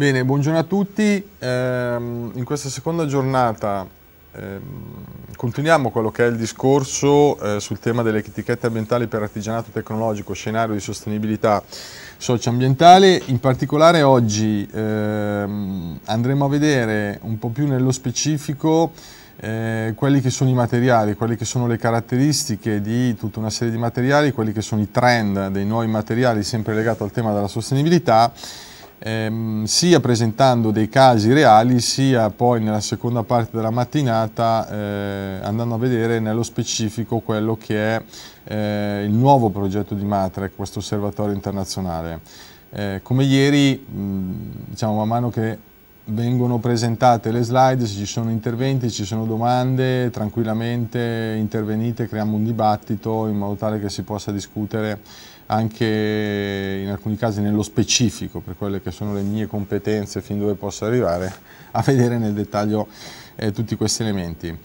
Bene, buongiorno a tutti. Ehm, in questa seconda giornata ehm, continuiamo quello che è il discorso eh, sul tema delle etichette ambientali per artigianato tecnologico, scenario di sostenibilità socioambientale. In particolare oggi ehm, andremo a vedere un po' più nello specifico eh, quelli che sono i materiali, quelle che sono le caratteristiche di tutta una serie di materiali, quelli che sono i trend dei nuovi materiali sempre legato al tema della sostenibilità ehm, sia presentando dei casi reali sia poi nella seconda parte della mattinata eh, andando a vedere nello specifico quello che è eh, il nuovo progetto di Matre, questo osservatorio internazionale. Eh, come ieri, mh, diciamo, man mano che vengono presentate le slide, se ci sono interventi, se ci sono domande, tranquillamente intervenite, creiamo un dibattito in modo tale che si possa discutere anche in alcuni casi nello specifico per quelle che sono le mie competenze fin dove posso arrivare a vedere nel dettaglio eh, tutti questi elementi.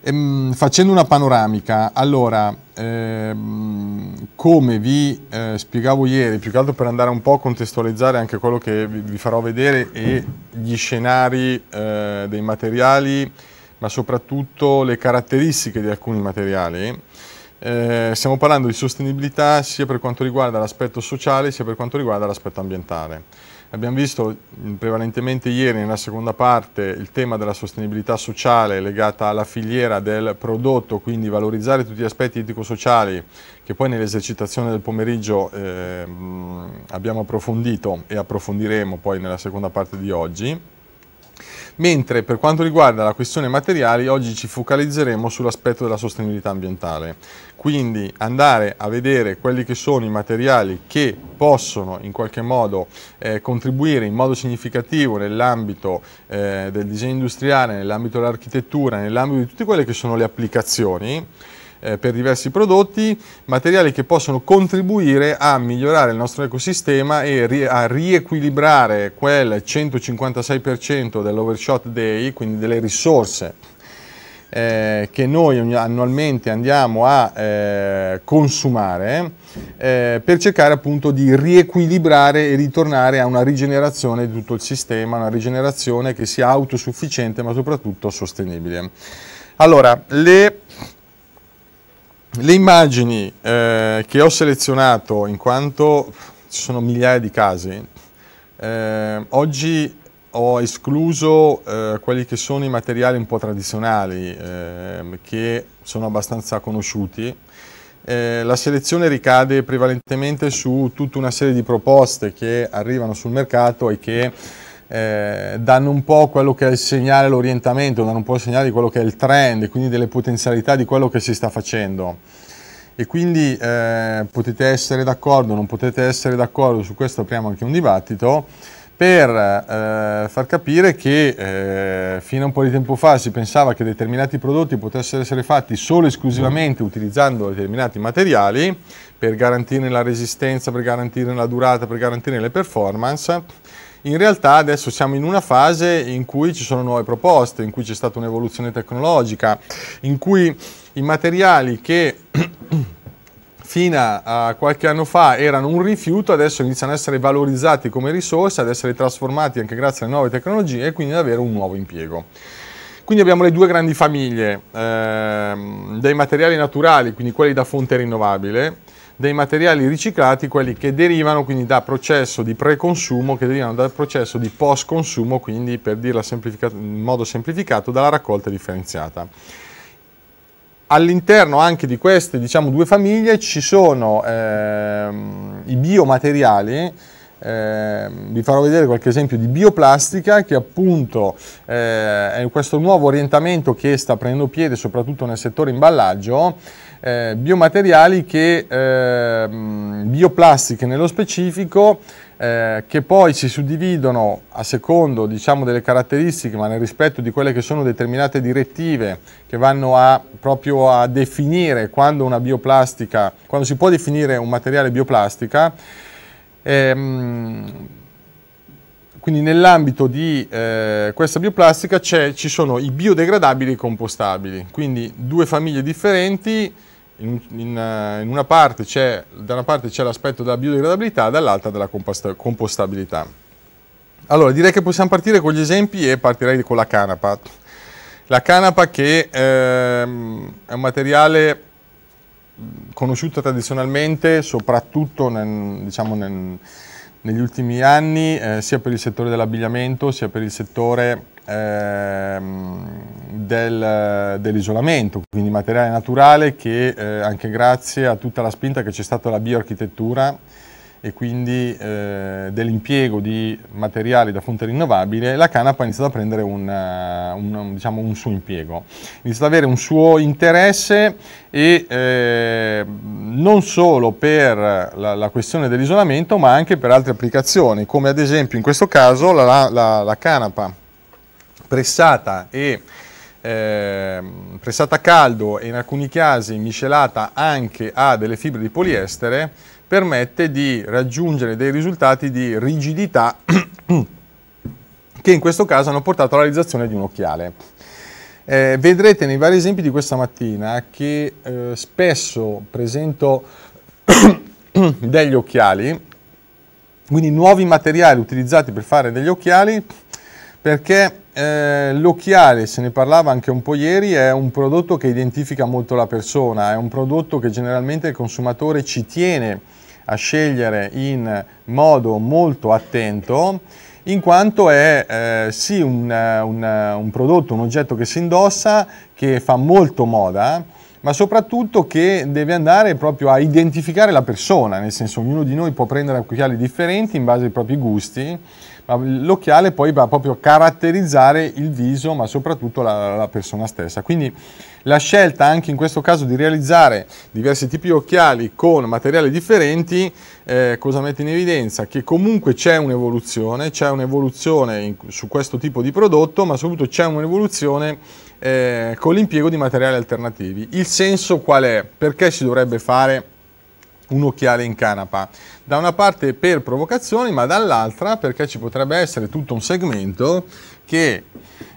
Ehm, facendo una panoramica, allora ehm, come vi eh, spiegavo ieri, più che altro per andare un po' a contestualizzare anche quello che vi farò vedere e gli scenari eh, dei materiali, ma soprattutto le caratteristiche di alcuni materiali, eh, stiamo parlando di sostenibilità sia per quanto riguarda l'aspetto sociale sia per quanto riguarda l'aspetto ambientale. Abbiamo visto mm, prevalentemente ieri nella seconda parte il tema della sostenibilità sociale legata alla filiera del prodotto, quindi valorizzare tutti gli aspetti etico-sociali che poi nell'esercitazione del pomeriggio eh, mm, abbiamo approfondito e approfondiremo poi nella seconda parte di oggi mentre per quanto riguarda la questione materiali oggi ci focalizzeremo sull'aspetto della sostenibilità ambientale. Quindi andare a vedere quelli che sono i materiali che possono in qualche modo eh, contribuire in modo significativo nell'ambito eh, del disegno industriale, nell'ambito dell'architettura, nell'ambito di tutte quelle che sono le applicazioni eh, per diversi prodotti, materiali che possono contribuire a migliorare il nostro ecosistema e ri a riequilibrare quel 156% dell'overshot day, quindi delle risorse eh, che noi annualmente andiamo a eh, consumare eh, per cercare appunto di riequilibrare e ritornare a una rigenerazione di tutto il sistema, una rigenerazione che sia autosufficiente ma soprattutto sostenibile. Allora, le le immagini eh, che ho selezionato, in quanto ci sono migliaia di casi, eh, oggi ho escluso eh, quelli che sono i materiali un po' tradizionali, ehm, che sono abbastanza conosciuti. Eh, la selezione ricade prevalentemente su tutta una serie di proposte che arrivano sul mercato e che eh, danno un po' quello che è il segnale, l'orientamento, danno un po' il segnale di quello che è il trend, quindi delle potenzialità di quello che si sta facendo. E quindi eh, potete essere d'accordo, non potete essere d'accordo, su questo apriamo anche un dibattito, per eh, far capire che eh, fino a un po' di tempo fa si pensava che determinati prodotti potessero essere fatti solo e esclusivamente utilizzando determinati materiali per garantire la resistenza, per garantire la durata, per garantire le performance in realtà adesso siamo in una fase in cui ci sono nuove proposte, in cui c'è stata un'evoluzione tecnologica, in cui i materiali che fino a qualche anno fa erano un rifiuto, adesso iniziano ad essere valorizzati come risorse, ad essere trasformati anche grazie alle nuove tecnologie e quindi ad avere un nuovo impiego. Quindi abbiamo le due grandi famiglie ehm, dei materiali naturali, quindi quelli da fonte rinnovabile, dei materiali riciclati, quelli che derivano quindi da processo di preconsumo, che derivano dal processo di post-consumo, quindi per dirla in modo semplificato, dalla raccolta differenziata. All'interno anche di queste diciamo, due famiglie ci sono ehm, i biomateriali, eh, vi farò vedere qualche esempio di bioplastica che appunto eh, è questo nuovo orientamento che sta prendendo piede soprattutto nel settore imballaggio eh, biomateriali che, eh, bioplastiche nello specifico, eh, che poi si suddividono a secondo diciamo, delle caratteristiche, ma nel rispetto di quelle che sono determinate direttive che vanno a, proprio a definire quando una bioplastica, quando si può definire un materiale bioplastica. Ehm, quindi nell'ambito di eh, questa bioplastica ci sono i biodegradabili e i compostabili, quindi due famiglie differenti in, in, eh, in una parte c'è, da una parte c'è l'aspetto della biodegradabilità, dall'altra della compostabilità. Allora, direi che possiamo partire con gli esempi e partirei con la canapa. La canapa che ehm, è un materiale conosciuto tradizionalmente, soprattutto nel, diciamo nel, negli ultimi anni eh, sia per il settore dell'abbigliamento sia per il settore eh, del, dell'isolamento, quindi materiale naturale che eh, anche grazie a tutta la spinta che c'è stata la bioarchitettura e quindi eh, dell'impiego di materiali da fonte rinnovabile, la canapa ha iniziato a prendere un, eh, un, diciamo, un suo impiego, inizia ad avere un suo interesse e eh, non solo per la, la questione dell'isolamento ma anche per altre applicazioni, come ad esempio in questo caso la, la, la canapa pressata e eh, pressata a caldo e in alcuni casi miscelata anche a delle fibre di poliestere permette di raggiungere dei risultati di rigidità che in questo caso hanno portato alla realizzazione di un occhiale. Eh, vedrete nei vari esempi di questa mattina che eh, spesso presento degli occhiali, quindi nuovi materiali utilizzati per fare degli occhiali, perché eh, l'occhiale, se ne parlava anche un po' ieri, è un prodotto che identifica molto la persona, è un prodotto che generalmente il consumatore ci tiene a scegliere in modo molto attento in quanto è eh, sì un, eh, un, eh, un, prodotto, un oggetto che si indossa, che fa molto moda, ma soprattutto che deve andare proprio a identificare la persona, nel senso ognuno di noi può prendere occhiali differenti in base ai propri gusti, ma ah, l'occhiale poi va proprio a caratterizzare il viso, ma soprattutto la, la persona stessa. Quindi la scelta anche in questo caso di realizzare diversi tipi di occhiali con materiali differenti, eh, cosa mette in evidenza? Che comunque c'è un'evoluzione, c'è un'evoluzione in, su questo tipo di prodotto, ma soprattutto c'è un'evoluzione eh, con l'impiego di materiali alternativi. Il senso qual è? Perché si dovrebbe fare un occhiale in canapa. Da una parte per provocazioni, ma dall'altra perché ci potrebbe essere tutto un segmento che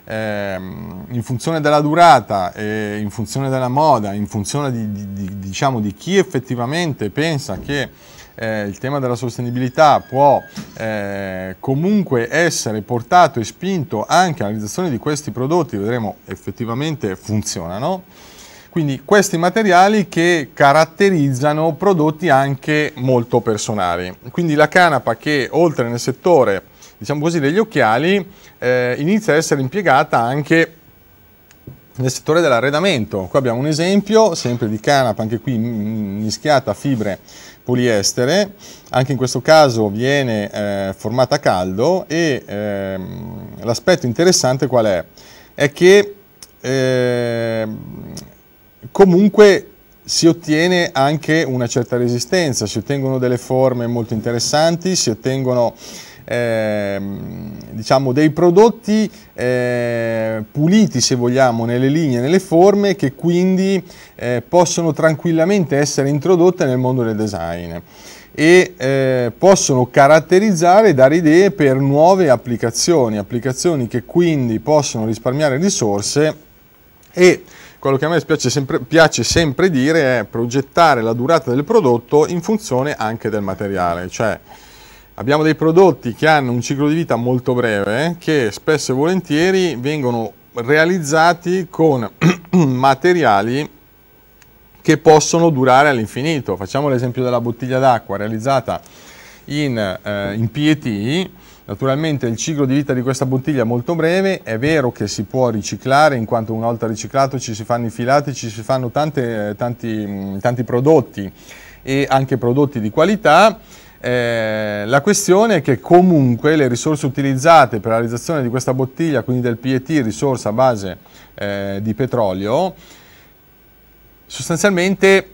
ehm, in funzione della durata, eh, in funzione della moda, in funzione di, di, di, diciamo, di chi effettivamente pensa che eh, il tema della sostenibilità può eh, comunque essere portato e spinto anche alla realizzazione di questi prodotti, vedremo effettivamente funzionano quindi questi materiali che caratterizzano prodotti anche molto personali. Quindi la canapa che oltre nel settore diciamo così, degli occhiali eh, inizia ad essere impiegata anche nel settore dell'arredamento. Qui abbiamo un esempio, sempre di canapa, anche qui mischiata a fibre poliestere, anche in questo caso viene eh, formata a caldo e eh, l'aspetto interessante qual è? È che eh, comunque si ottiene anche una certa resistenza, si ottengono delle forme molto interessanti, si ottengono eh, diciamo dei prodotti eh, puliti se vogliamo nelle linee, nelle forme che quindi eh, possono tranquillamente essere introdotte nel mondo del design e eh, possono caratterizzare e dare idee per nuove applicazioni, applicazioni che quindi possono risparmiare risorse e quello che a me piace sempre, piace sempre dire è progettare la durata del prodotto in funzione anche del materiale, cioè abbiamo dei prodotti che hanno un ciclo di vita molto breve che spesso e volentieri vengono realizzati con materiali che possono durare all'infinito. Facciamo l'esempio della bottiglia d'acqua realizzata in, eh, in PET Naturalmente il ciclo di vita di questa bottiglia è molto breve, è vero che si può riciclare in quanto una volta riciclato ci si fanno i filati, ci si fanno tante, tanti, tanti prodotti e anche prodotti di qualità, eh, la questione è che comunque le risorse utilizzate per la realizzazione di questa bottiglia, quindi del PET, risorsa a base eh, di petrolio, sostanzialmente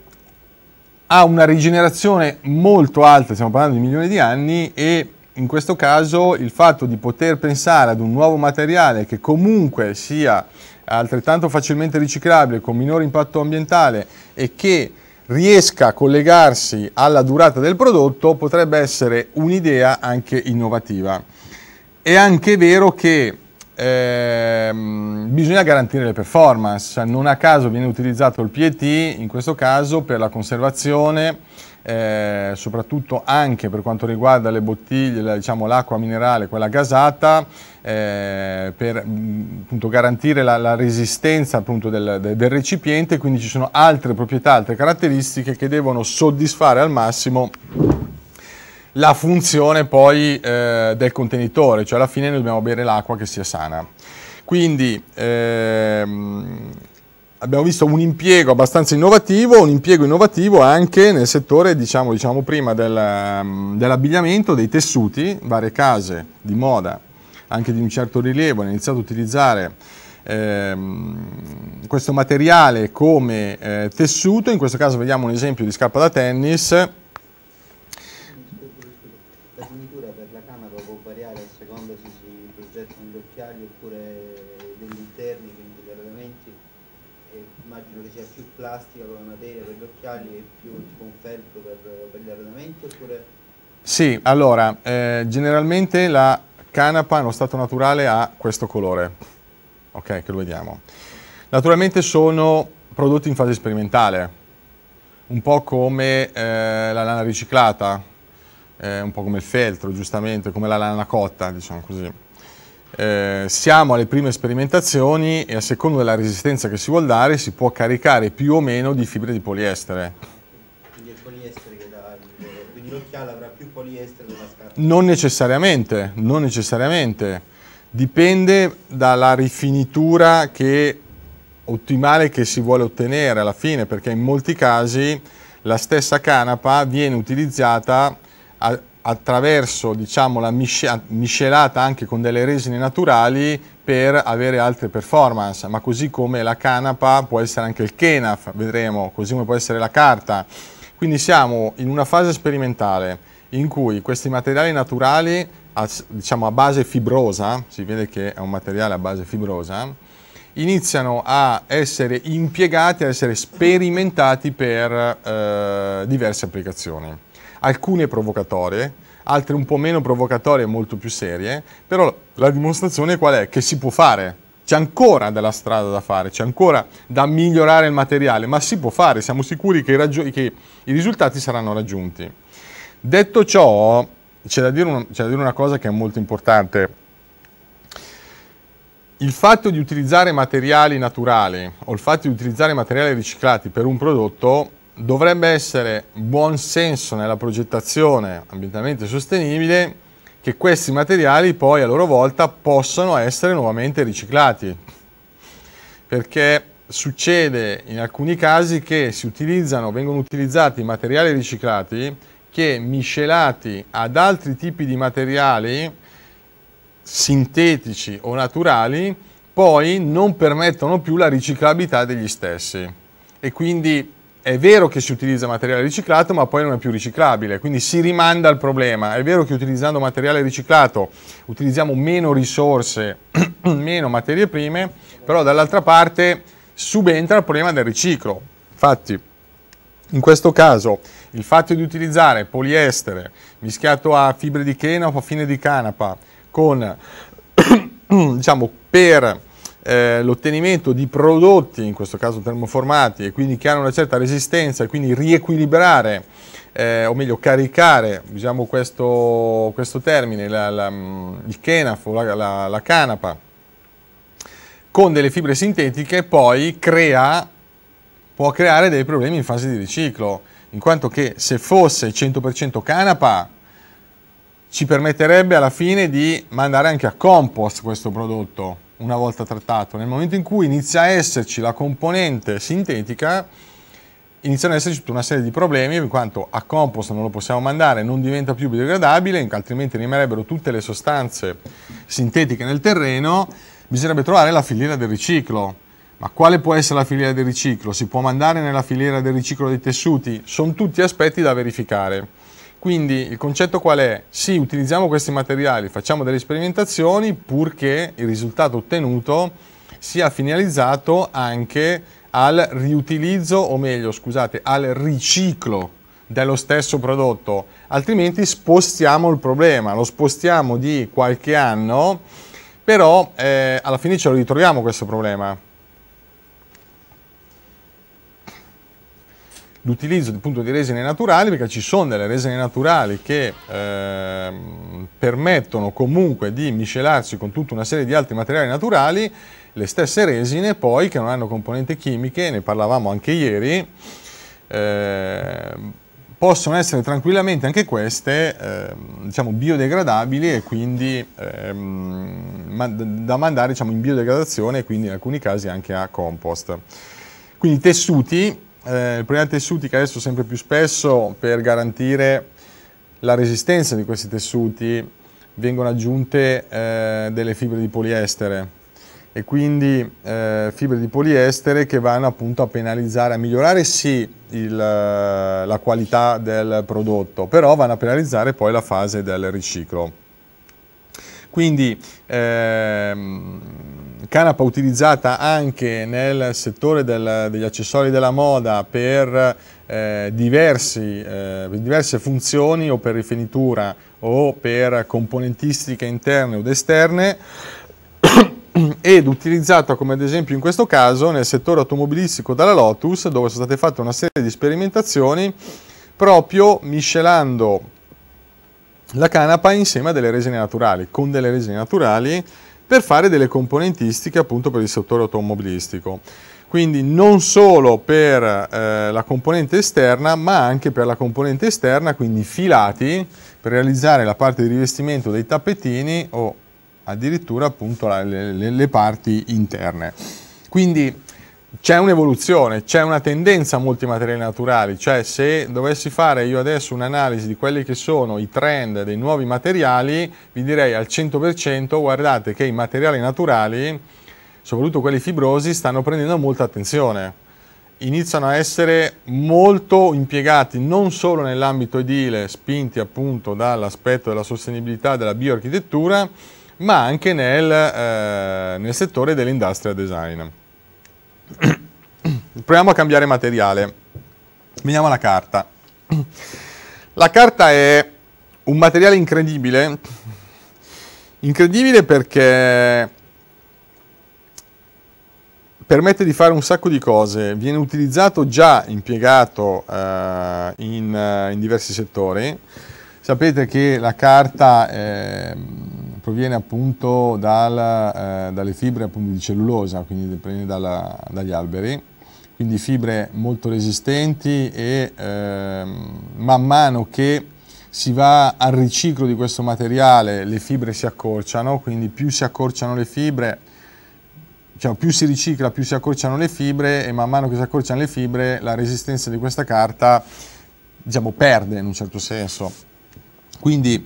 ha una rigenerazione molto alta, stiamo parlando di milioni di anni, e in questo caso il fatto di poter pensare ad un nuovo materiale che comunque sia altrettanto facilmente riciclabile, con minore impatto ambientale e che riesca a collegarsi alla durata del prodotto potrebbe essere un'idea anche innovativa. È anche vero che eh, bisogna garantire le performance, cioè non a caso viene utilizzato il PET in questo caso per la conservazione, eh, soprattutto anche per quanto riguarda le bottiglie, diciamo, l'acqua diciamo, minerale, quella gasata, eh, per mm, appunto, garantire la, la resistenza appunto, del, del recipiente, quindi ci sono altre proprietà, altre caratteristiche che devono soddisfare al massimo la funzione poi eh, del contenitore, cioè alla fine noi dobbiamo bere l'acqua che sia sana. Quindi ehm, abbiamo visto un impiego abbastanza innovativo, un impiego innovativo anche nel settore, diciamo, diciamo prima, del, ehm, dell'abbigliamento, dei tessuti, varie case di moda, anche di un certo rilievo, hanno iniziato a utilizzare ehm, questo materiale come eh, tessuto, in questo caso vediamo un esempio di scarpa da tennis, speciali e più tipo un feltro per, per gli allenamenti oppure... Sì, allora, eh, generalmente la canapa nello stato naturale ha questo colore, ok, che lo vediamo. Naturalmente sono prodotti in fase sperimentale, un po' come eh, la lana riciclata, eh, un po' come il feltro, giustamente, come la lana cotta, diciamo così eh, siamo alle prime sperimentazioni e a seconda della resistenza che si vuol dare si può caricare più o meno di fibre di poliestere. Quindi è poliestere che dà il quindi l'occhiale avrà più poliestere della scarpa? Non necessariamente, non necessariamente. Dipende dalla rifinitura che, ottimale che si vuole ottenere alla fine, perché in molti casi la stessa canapa viene utilizzata a, attraverso diciamo, la miscelata anche con delle resine naturali per avere altre performance, ma così come la canapa può essere anche il kenaf, vedremo, così come può essere la carta. Quindi siamo in una fase sperimentale in cui questi materiali naturali a, diciamo, a base fibrosa, si vede che è un materiale a base fibrosa, iniziano a essere impiegati, a essere sperimentati per eh, diverse applicazioni alcune provocatorie, altre un po' meno provocatorie e molto più serie, però la dimostrazione qual è? Che si può fare. C'è ancora della strada da fare, c'è ancora da migliorare il materiale, ma si può fare, siamo sicuri che i, che i risultati saranno raggiunti. Detto ciò, c'è da, dire una, c'è da dire una cosa che è molto importante. Il fatto di utilizzare materiali naturali o il fatto di utilizzare materiali riciclati per un prodotto dovrebbe essere buon senso nella progettazione ambientalmente sostenibile che questi materiali poi a loro volta possano essere nuovamente riciclati perché succede in alcuni casi che si utilizzano, vengono utilizzati materiali riciclati che miscelati ad altri tipi di materiali sintetici o naturali poi non permettono più la riciclabilità degli stessi e quindi è vero che si utilizza materiale riciclato ma poi non è più riciclabile, quindi si rimanda al problema. È vero che utilizzando materiale riciclato utilizziamo meno risorse, meno materie prime, però dall'altra parte subentra il problema del riciclo. Infatti, in questo caso, il fatto di utilizzare poliestere mischiato a fibre di chena o a fine di canapa con, diciamo, per eh, l'ottenimento di prodotti, in questo caso termoformati, e quindi che hanno una certa resistenza e quindi riequilibrare, eh, o meglio caricare, usiamo questo, questo termine, la, la, mm, il kenafo, la, la canapa, con delle fibre sintetiche poi crea, può creare dei problemi in fase di riciclo, in quanto che se fosse 100% canapa ci permetterebbe alla fine di mandare anche a compost questo prodotto, una volta trattato. Nel momento in cui inizia a esserci la componente sintetica, iniziano ad esserci tutta una serie di problemi, in quanto a compost non lo possiamo mandare, non diventa più biodegradabile, altrimenti rimarrebbero tutte le sostanze sintetiche nel terreno, bisognerebbe trovare la filiera del riciclo. Ma quale può essere la filiera del riciclo? Si può mandare nella filiera del riciclo dei tessuti? Sono tutti aspetti da verificare. Quindi il concetto qual è? Sì, utilizziamo questi materiali, facciamo delle sperimentazioni purché il risultato ottenuto sia finalizzato anche al riutilizzo, o meglio, scusate, al riciclo dello stesso prodotto, altrimenti spostiamo il problema, lo spostiamo di qualche anno, però eh, alla fine ce lo ritroviamo questo problema. l'utilizzo appunto, di resine naturali perché ci sono delle resine naturali che eh, permettono comunque di miscelarsi con tutta una serie di altri materiali naturali, le stesse resine poi che non hanno componenti chimiche, ne parlavamo anche ieri, eh, possono essere tranquillamente anche queste eh, diciamo biodegradabili e quindi ehm, da mandare diciamo, in biodegradazione e quindi in alcuni casi anche a compost. Quindi tessuti eh, il problema che adesso sempre più spesso per garantire la resistenza di questi tessuti vengono aggiunte eh, delle fibre di poliestere e quindi eh, fibre di poliestere che vanno appunto a penalizzare, a migliorare sì il, eh, la qualità del prodotto, però vanno a penalizzare poi la fase del riciclo. Quindi ehm, canapa utilizzata anche nel settore del, degli accessori della moda per eh, diversi, eh, diverse funzioni o per rifinitura o per componentistiche interne ed esterne ed utilizzata come ad esempio in questo caso nel settore automobilistico dalla Lotus dove sono state fatte una serie di sperimentazioni proprio miscelando la canapa insieme a delle resine naturali con delle resine naturali per fare delle componentistiche appunto per il settore automobilistico. Quindi non solo per eh, la componente esterna, ma anche per la componente esterna, quindi filati per realizzare la parte di rivestimento dei tappetini o addirittura appunto la, le, le parti interne. Quindi c'è un'evoluzione, c'è una tendenza a molti materiali naturali, cioè se dovessi fare io adesso un'analisi di quelli che sono i trend dei nuovi materiali, vi direi al 100% guardate che i materiali naturali, soprattutto quelli fibrosi, stanno prendendo molta attenzione. Iniziano a essere molto impiegati non solo nell'ambito edile, spinti appunto dall'aspetto della sostenibilità della bioarchitettura, ma anche nel, eh, nel settore dell'industria design. Proviamo a cambiare materiale. Veniamo alla carta. La carta è un materiale incredibile, incredibile perché permette di fare un sacco di cose, viene utilizzato già, impiegato eh, in, eh, in, diversi settori. Sapete che la carta... Eh, proviene appunto dal, eh, dalle fibre appunto di cellulosa, quindi proviene dalla, dagli alberi, quindi fibre molto resistenti e eh, man mano che si va al riciclo di questo materiale le fibre si accorciano, quindi più si accorciano le fibre, cioè più si ricicla più si accorciano le fibre e man mano che si accorciano le fibre la resistenza di questa carta diciamo perde in un certo senso. Quindi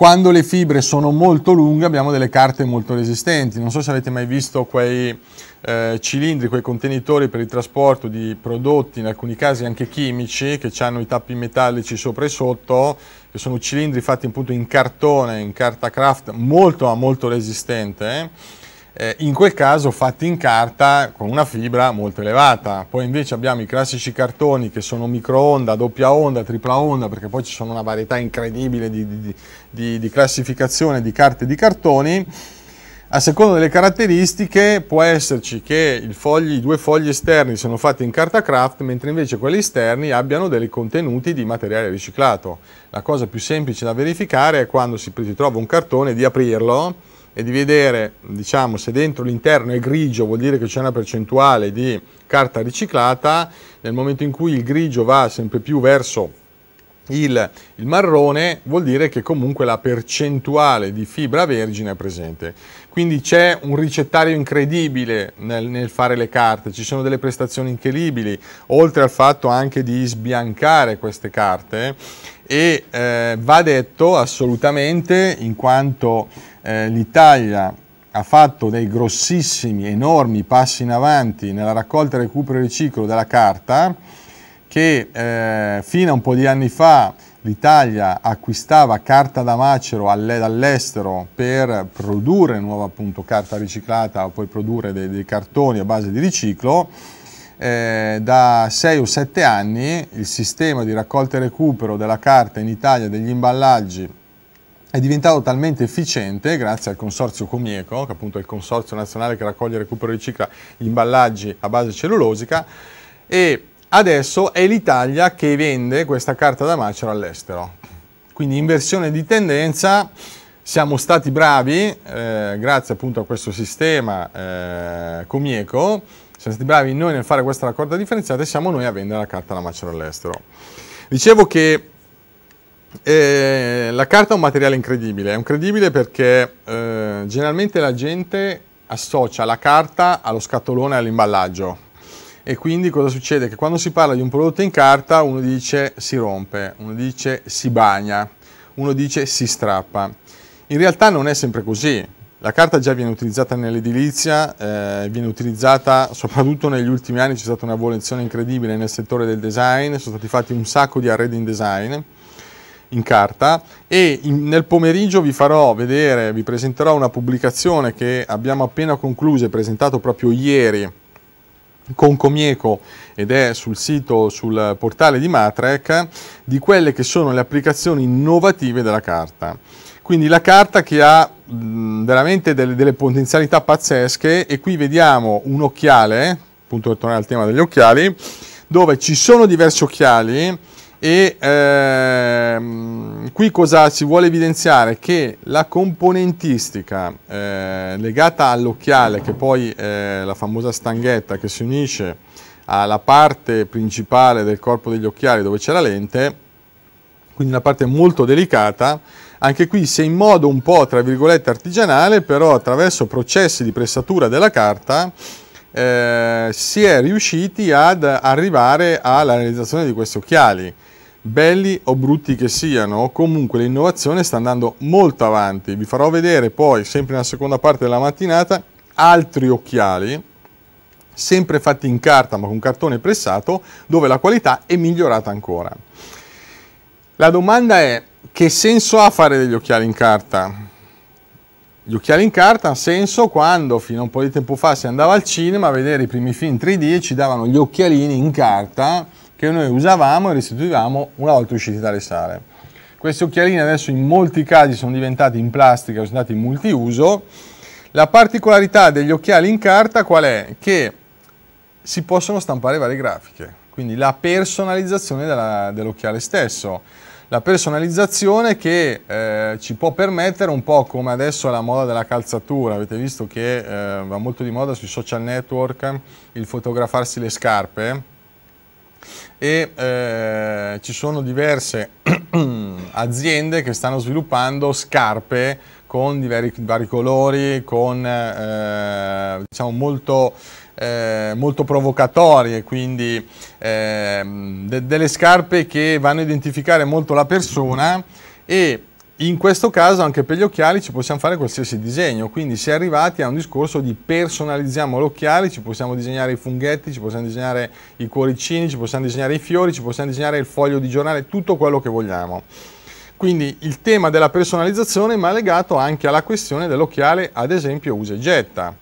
quando le fibre sono molto lunghe abbiamo delle carte molto resistenti. Non so se avete mai visto quei eh, cilindri, quei contenitori per il trasporto di prodotti, in alcuni casi anche chimici, che hanno i tappi metallici sopra e sotto, che sono cilindri fatti appunto in cartone, in carta craft, molto ma molto resistente. Eh eh, in quel caso fatti in carta con una fibra molto elevata. Poi invece abbiamo i classici cartoni che sono microonda, doppia onda, tripla onda, perché poi ci sono una varietà incredibile di, di, di, di classificazione di carte e di cartoni. A seconda delle caratteristiche può esserci che fogli, i due fogli esterni siano fatti in carta craft, mentre invece quelli esterni abbiano dei contenuti di materiale riciclato. La cosa più semplice da verificare è quando si trova un cartone di aprirlo e di vedere diciamo, se dentro l'interno è grigio vuol dire che c'è una percentuale di carta riciclata, nel momento in cui il grigio va sempre più verso il, il, marrone vuol dire che comunque la percentuale di fibra vergine è presente. Quindi c'è un ricettario incredibile nel, nel, fare le carte, ci sono delle prestazioni incredibili, oltre al fatto anche di sbiancare queste carte e eh, va detto assolutamente in quanto eh, l'Italia ha fatto dei grossissimi, enormi passi in avanti nella raccolta, recupero e riciclo della carta che eh, fino a un po' di anni fa l'Italia acquistava carta da macero dall'estero per produrre nuova appunto carta riciclata o poi produrre dei, dei cartoni a base di riciclo eh, da 6 o 7 anni il sistema di raccolta e recupero della carta in Italia degli imballaggi è diventato talmente efficiente grazie al consorzio Comieco, che appunto è il consorzio nazionale che raccoglie e recupera e ricicla gli imballaggi a base cellulosica e adesso è l'Italia che vende questa carta da macero all'estero. Quindi inversione di tendenza, siamo stati bravi eh, grazie appunto a questo sistema eh, Comieco siamo stati bravi noi nel fare questa raccolta differenziata e siamo noi a vendere la carta alla macera all'estero. Dicevo che eh, la carta è un materiale incredibile, è incredibile perché eh, generalmente la gente associa la carta allo scatolone e all'imballaggio e quindi cosa succede? Che quando si parla di un prodotto in carta uno dice si rompe, uno dice si bagna, uno dice si strappa. In realtà non è sempre così, la carta già viene utilizzata nell'edilizia, eh, viene utilizzata soprattutto negli ultimi anni, c'è stata una evoluzione incredibile nel settore del design, sono stati fatti un sacco di arredi in design in carta e in, nel pomeriggio vi farò vedere, vi presenterò una pubblicazione che abbiamo appena concluso e presentato proprio ieri con Comieco ed è sul sito, sul portale di Matrec, di quelle che sono le applicazioni innovative della carta. Quindi la carta che ha Mm, veramente delle, delle, potenzialità pazzesche e qui vediamo un occhiale, appunto per tornare al tema degli occhiali, dove ci sono diversi occhiali e ehm, qui cosa si vuole evidenziare? Che la componentistica eh, legata all'occhiale, che poi è eh, la famosa stanghetta che si unisce alla parte principale del corpo degli occhiali dove c'è la lente, quindi una parte molto delicata, anche qui se in modo un po' tra virgolette artigianale, però attraverso processi di pressatura della carta eh, si è riusciti ad arrivare alla realizzazione di questi occhiali. Belli o brutti che siano, comunque l'innovazione sta andando molto avanti. Vi farò vedere poi, sempre nella seconda parte della mattinata, altri occhiali sempre fatti in carta ma con cartone pressato, dove la qualità è migliorata ancora. La domanda è, che senso ha fare degli occhiali in carta? Gli occhiali in carta hanno senso quando fino a un po' di tempo fa si andava al cinema a vedere i primi film 3D e ci davano gli occhialini in carta che noi usavamo e restituivamo una volta usciti dalle sale. Questi occhialini adesso in molti casi sono diventati in plastica, sono diventati multiuso. La particolarità degli occhiali in carta qual è? Che si possono stampare varie grafiche, quindi la personalizzazione dell'occhiale stesso la personalizzazione che eh, ci può permettere un po' come adesso la moda della calzatura, avete visto che eh, va molto di moda sui social network il fotografarsi le scarpe e eh, ci sono diverse aziende che stanno sviluppando scarpe con vari, vari colori, con eh, diciamo molto eh, molto provocatorie, quindi eh, de delle scarpe che vanno a identificare molto la persona e in questo caso anche per gli occhiali ci possiamo fare qualsiasi disegno, quindi si è arrivati a un discorso di personalizziamo l'occhiale, ci possiamo disegnare i funghetti, ci possiamo disegnare i cuoricini, ci possiamo disegnare i fiori, ci possiamo disegnare il foglio di giornale, tutto quello che vogliamo. Quindi il tema della personalizzazione ma legato anche alla questione dell'occhiale, ad esempio usa e getta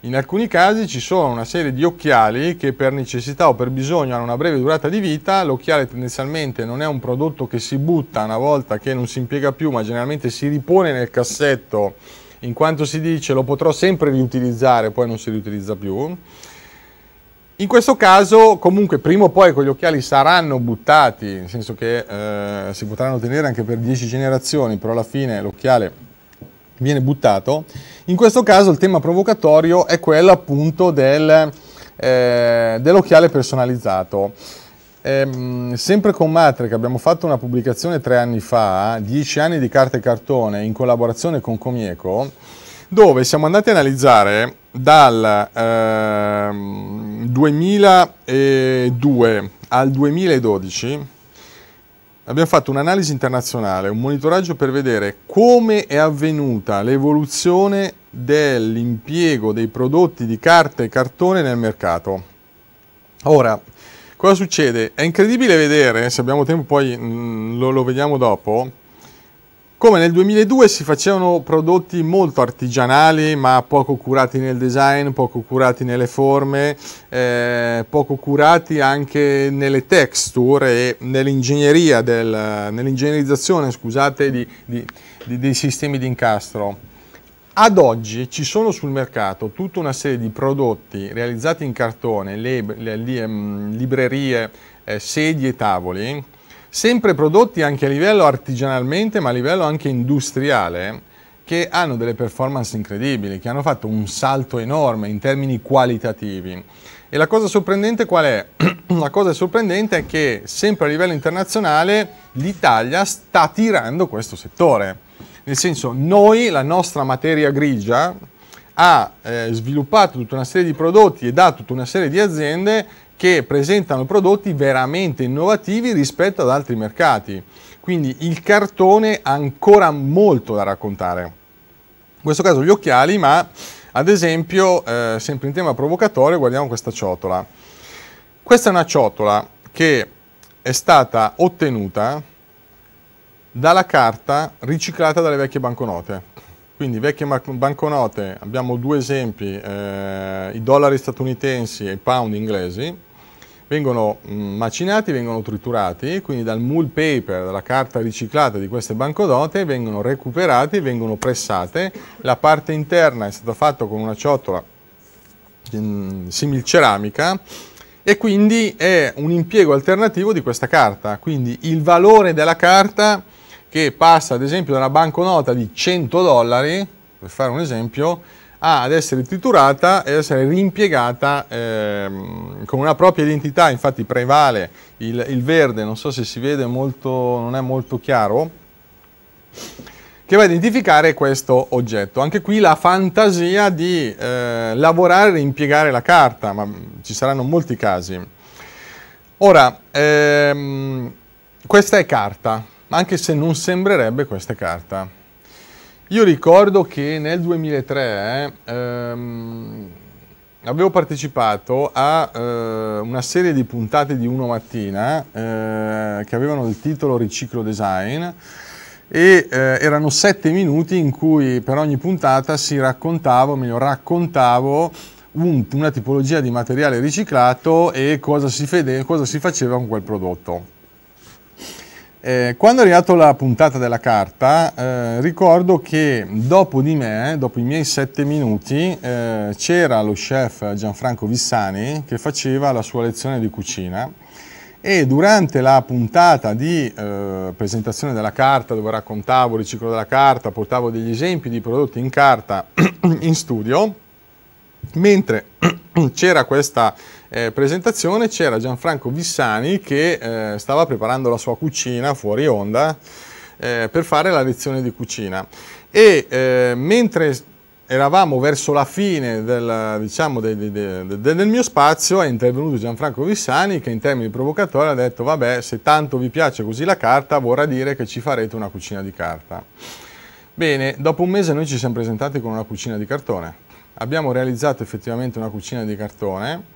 in alcuni casi ci sono una serie di occhiali che per necessità o per bisogno hanno una breve durata di vita, l'occhiale tendenzialmente non è un prodotto che si butta una volta che non si impiega più, ma generalmente si ripone nel cassetto, in quanto si dice lo potrò sempre riutilizzare, poi non si riutilizza più. In questo caso comunque prima o poi quegli occhiali saranno buttati, nel senso che eh, si potranno tenere anche per 10 generazioni, però alla fine l'occhiale viene buttato. In questo caso il tema provocatorio è quello appunto del, eh, dell'occhiale personalizzato. Ehm, sempre con Matre, che abbiamo fatto una pubblicazione tre anni fa, 10 anni di carta e cartone, in collaborazione con Comieco, dove siamo andati a analizzare dal eh, 2002 al 2012 abbiamo fatto un'analisi internazionale, un monitoraggio per vedere come è avvenuta l'evoluzione dell'impiego dei prodotti di carta e cartone nel mercato. Ora, cosa succede? È incredibile vedere, se abbiamo tempo poi mm, lo, lo vediamo dopo, come nel 2002 si facevano prodotti molto artigianali ma poco curati nel design, poco curati nelle forme, eh, poco curati anche nelle texture e nell'ingegneria, nell'ingegnerizzazione scusate, di, di, di, dei sistemi di incastro. Ad oggi ci sono sul mercato tutta una serie di prodotti realizzati in cartone, le, le, le, mm, librerie, eh, sedie e tavoli sempre prodotti anche a livello artigianalmente, ma a livello anche industriale, che hanno delle performance incredibili, che hanno fatto un salto enorme in termini qualitativi. E la cosa sorprendente qual è? la cosa sorprendente è che sempre a livello internazionale l'Italia sta tirando questo settore. Nel senso, noi, la nostra materia grigia, ha eh, sviluppato tutta una serie di prodotti e da tutta una serie di aziende che presentano prodotti veramente innovativi rispetto ad altri mercati. Quindi il cartone ha ancora molto da raccontare. In questo caso gli occhiali, ma ad esempio, eh, sempre in tema provocatorio, guardiamo questa ciotola. Questa è una ciotola che è stata ottenuta dalla carta riciclata dalle vecchie banconote. Quindi vecchie banconote, abbiamo due esempi, eh, i dollari statunitensi e i pound inglesi, vengono mm, macinati, vengono triturati, quindi dal mull paper, dalla carta riciclata di queste banconote, vengono recuperati, vengono pressate, la parte interna è stata fatta con una ciotola mm, similceramica e quindi è un impiego alternativo di questa carta, quindi il valore della carta che passa ad esempio da una banconota di 100 dollari, per fare un esempio, ad essere triturata e ad essere rimpiegata ehm, con una propria identità, infatti prevale il, il, verde, non so se si vede molto, non è molto chiaro, che va a identificare questo oggetto. Anche qui la fantasia di eh, lavorare e rimpiegare la carta, ma ci saranno molti casi. Ora, ehm, questa è carta, anche se non sembrerebbe questa è carta. Io ricordo che nel 2003 ehm, avevo partecipato a eh, una serie di puntate di Uno Mattina eh, che avevano il titolo Riciclo Design e eh, erano sette minuti in cui per ogni puntata si raccontava, o meglio raccontavo un, una tipologia di materiale riciclato e cosa si, fede, cosa si faceva con quel prodotto. Eh, quando è arrivata la puntata della carta, eh, ricordo che dopo di me, dopo i miei sette minuti, eh, c'era lo chef Gianfranco Vissani che faceva la sua lezione di cucina e durante la puntata di eh, presentazione della carta, dove raccontavo il riciclo della carta, portavo degli esempi di prodotti in carta in studio, mentre c'era questa eh, presentazione c'era Gianfranco Vissani che eh, stava preparando la sua cucina fuori onda eh, per fare la lezione di cucina e eh, mentre eravamo verso la fine del, diciamo, de, de, de, del, mio spazio è intervenuto Gianfranco Vissani che in termini provocatori ha detto vabbè se tanto vi piace così la carta vorrà dire che ci farete una cucina di carta. Bene, dopo un mese noi ci siamo presentati con una cucina di cartone. Abbiamo realizzato effettivamente una cucina di cartone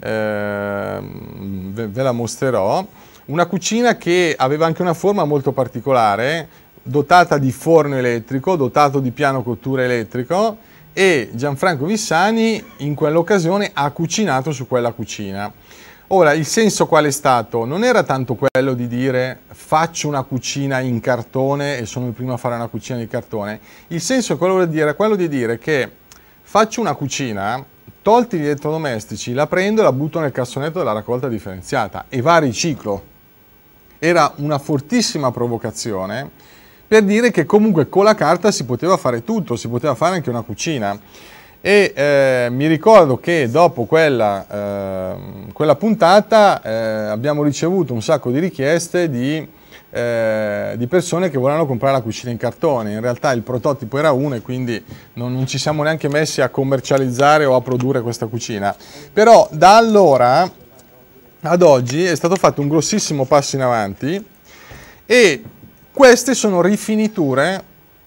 eh, ve, ve la mostrerò. Una cucina che aveva anche una forma molto particolare, dotata di forno elettrico, dotato di piano cottura elettrico e Gianfranco Vissani in quell'occasione ha cucinato su quella cucina. Ora, il senso qual è stato? Non era tanto quello di dire faccio una cucina in cartone e sono il primo a fare una cucina di cartone. Il senso è quello di dire, quello di dire che faccio una cucina tolti gli elettrodomestici, la prendo e la butto nel cassonetto della raccolta differenziata e va a riciclo. Era una fortissima provocazione per dire che comunque con la carta si poteva fare tutto, si poteva fare anche una cucina. E eh, mi ricordo che dopo quella, eh, quella puntata eh, abbiamo ricevuto un sacco di richieste di eh, di persone che volevano comprare la cucina in cartone. In realtà il prototipo era uno e quindi non, non, ci siamo neanche messi a commercializzare o a produrre questa cucina. Però da allora ad oggi è stato fatto un grossissimo passo in avanti e queste sono rifiniture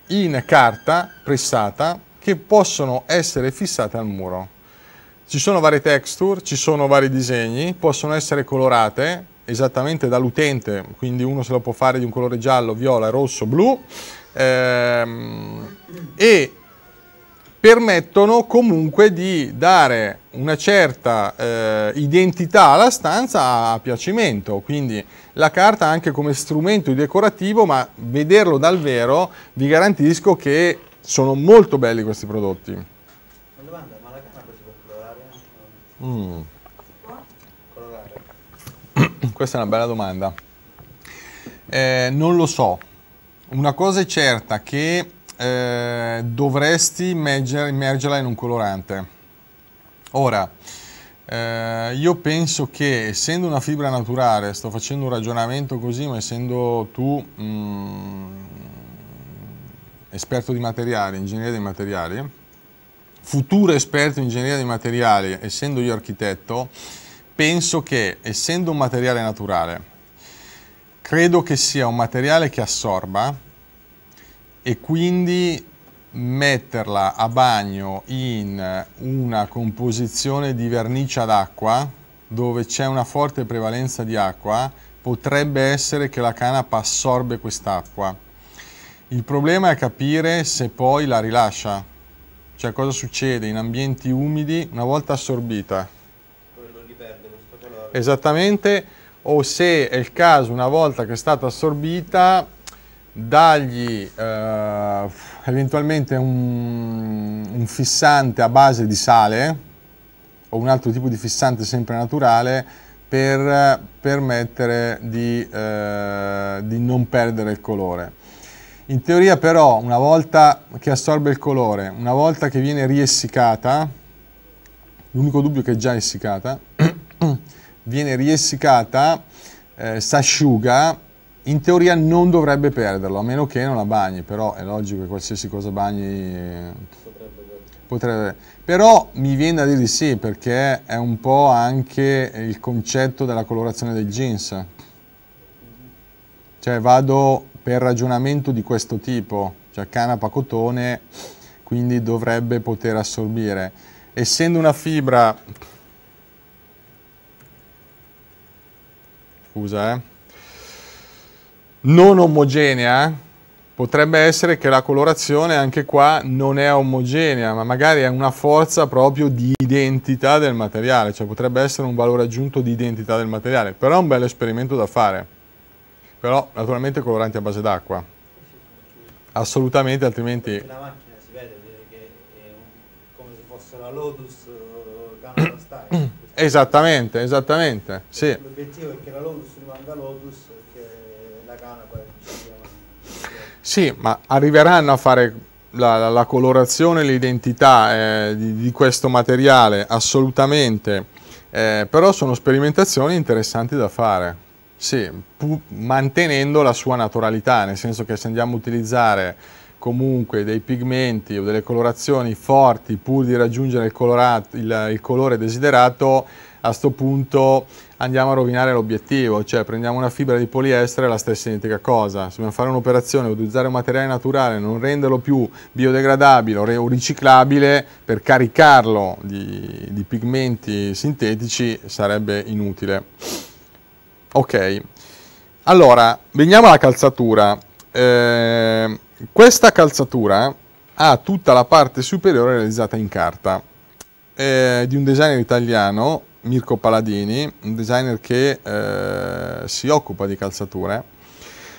in carta pressata che possono essere fissate al muro. Ci sono varie texture, ci sono vari disegni, possono essere colorate, esattamente dall'utente, quindi uno se lo può fare di un colore giallo, viola, rosso, blu, ehm, e permettono comunque di dare una certa eh, identità alla stanza a piacimento, quindi la carta anche come strumento decorativo, ma vederlo dal vero vi garantisco che sono molto belli questi prodotti. Una domanda, ma la carta si può colorare? Mm. Questa è una bella domanda. Eh, non lo so. Una cosa è certa che eh, dovresti immergerla in un colorante. Ora, eh, io penso che essendo una fibra naturale, sto facendo un ragionamento così, ma essendo tu mh, mm, esperto di materiali, ingegnere dei materiali, futuro esperto in ingegneria dei materiali, essendo io architetto, penso che, essendo un materiale naturale, credo che sia un materiale che assorba e quindi metterla a bagno in una composizione di vernice ad acqua dove c'è una forte prevalenza di acqua potrebbe essere che la canapa assorbe quest'acqua il problema è capire se poi la rilascia cioè cosa succede in ambienti umidi una volta assorbita esattamente o se è il caso una volta che è stata assorbita dagli eh, eventualmente un, un fissante a base di sale o un altro tipo di fissante sempre naturale per permettere di, eh, di, non perdere il colore. In teoria però una volta che assorbe il colore, una volta che viene riessicata, l'unico dubbio è che è già essicata, viene riessicata, eh, asciuga, in teoria non dovrebbe perderlo, a meno che non la bagni, però è logico che qualsiasi cosa bagni eh, potrebbe... Però mi viene da dire di sì, perché è un po' anche il concetto della colorazione del jeans. Cioè vado per ragionamento di questo tipo, cioè canapa cotone, quindi dovrebbe poter assorbire. Essendo una fibra scusa, eh, non omogenea, eh. potrebbe essere che la colorazione anche qua non è omogenea, ma magari è una forza proprio di identità del materiale, cioè potrebbe essere un valore aggiunto di identità del materiale, però è un bel esperimento da fare, però naturalmente coloranti a base d'acqua, assolutamente, altrimenti... La macchina si vede che è come se fosse la Lotus Canada eh, Style. Esattamente, esattamente. Sì. L'obiettivo è che la Lotus rimanga Lotus e che la Cana poi Sì, ma arriveranno a fare la, la, la colorazione, l'identità eh, di, di, questo materiale, assolutamente. Eh, però sono sperimentazioni interessanti da fare. Sì, mantenendo la sua naturalità, nel senso che se andiamo a utilizzare comunque dei pigmenti o delle colorazioni forti pur di raggiungere il, colorato, il, il colore desiderato, a questo punto andiamo a rovinare l'obiettivo, cioè prendiamo una fibra di poliestere, è la stessa identica cosa. Se dobbiamo fare un'operazione, utilizzare un materiale naturale, non renderlo più biodegradabile o riciclabile per caricarlo di, di pigmenti sintetici sarebbe inutile. Ok, allora veniamo alla calzatura. Eh, questa calzatura ha tutta la parte superiore realizzata in carta, eh, di un designer italiano, Mirko Paladini, un designer che eh, si occupa di calzature,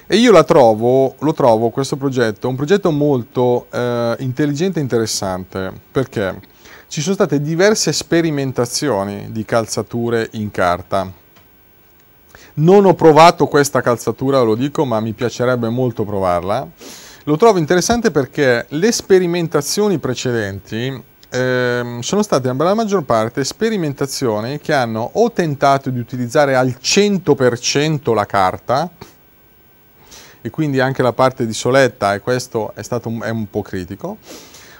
e io trovo, lo trovo questo progetto, un progetto molto eh, intelligente e interessante, perché ci sono state diverse sperimentazioni di calzature in carta. Non ho provato questa calzatura, lo dico, ma mi piacerebbe molto provarla lo trovo interessante perché le sperimentazioni precedenti eh, sono state per la maggior parte sperimentazioni che hanno o tentato di utilizzare al 100% la carta, e quindi anche la parte di soletta, e questo è stato un, è un po' critico,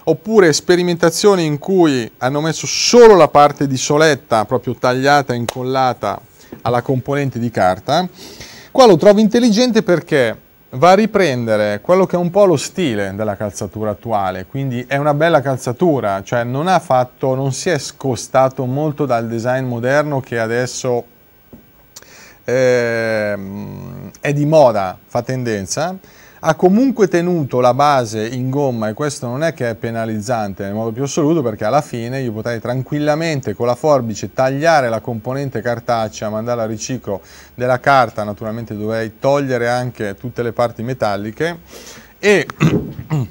oppure sperimentazioni in cui hanno messo solo la parte di soletta proprio tagliata, incollata alla componente di carta. Qua lo trovo intelligente perché va a riprendere quello che è un po' lo stile della calzatura attuale, quindi è una bella calzatura, cioè non ha fatto, non si è scostato molto dal design moderno che adesso eh, è di moda, fa tendenza, ha comunque tenuto la base in gomma e questo non è che è penalizzante nel modo più assoluto perché alla fine io potrei tranquillamente con la forbice tagliare la componente cartacea, mandarla al riciclo della carta, naturalmente dovrei togliere anche tutte le parti metalliche e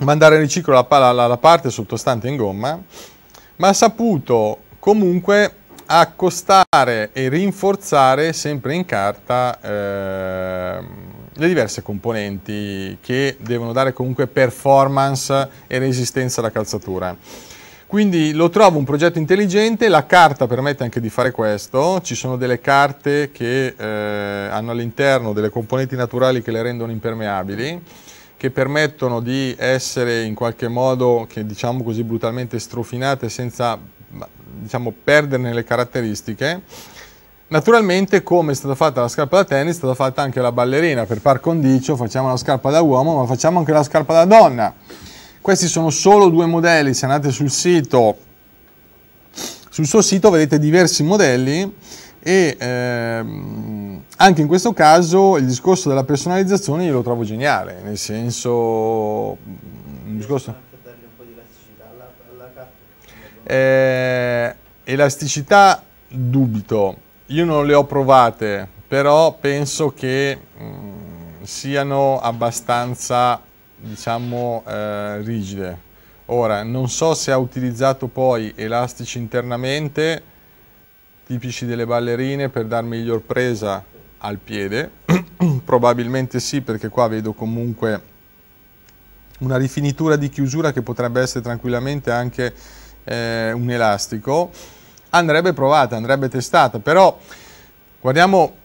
mandare al riciclo la, la, la parte sottostante in gomma, ma ha saputo comunque accostare e rinforzare sempre in carta eh, le diverse componenti che devono dare comunque performance e resistenza alla calzatura. Quindi lo trovo un progetto intelligente, la carta permette anche di fare questo, ci sono delle carte che eh, hanno all'interno delle componenti naturali che le rendono impermeabili, che permettono di essere in qualche modo, che diciamo così brutalmente strofinate senza diciamo, perderne le caratteristiche Naturalmente, come è stata fatta la scarpa da tennis, è stata fatta anche la ballerina per par condicio, facciamo la scarpa da uomo, ma facciamo anche la scarpa da donna. Questi sono solo due modelli, se andate sul sito, sul suo sito vedete diversi modelli e ehm, anche in questo caso il discorso della personalizzazione io lo trovo geniale, nel senso... Mm, un discorso... Eh, elasticità dubito io non le ho provate, però penso che mh, mm, siano abbastanza, diciamo, eh, rigide. Ora, non so se ha utilizzato poi elastici internamente, tipici delle ballerine, per dar miglior presa al piede. Probabilmente sì, perché qua vedo comunque una rifinitura di chiusura che potrebbe essere tranquillamente anche eh, un elastico andrebbe provata, andrebbe testata, però guardiamo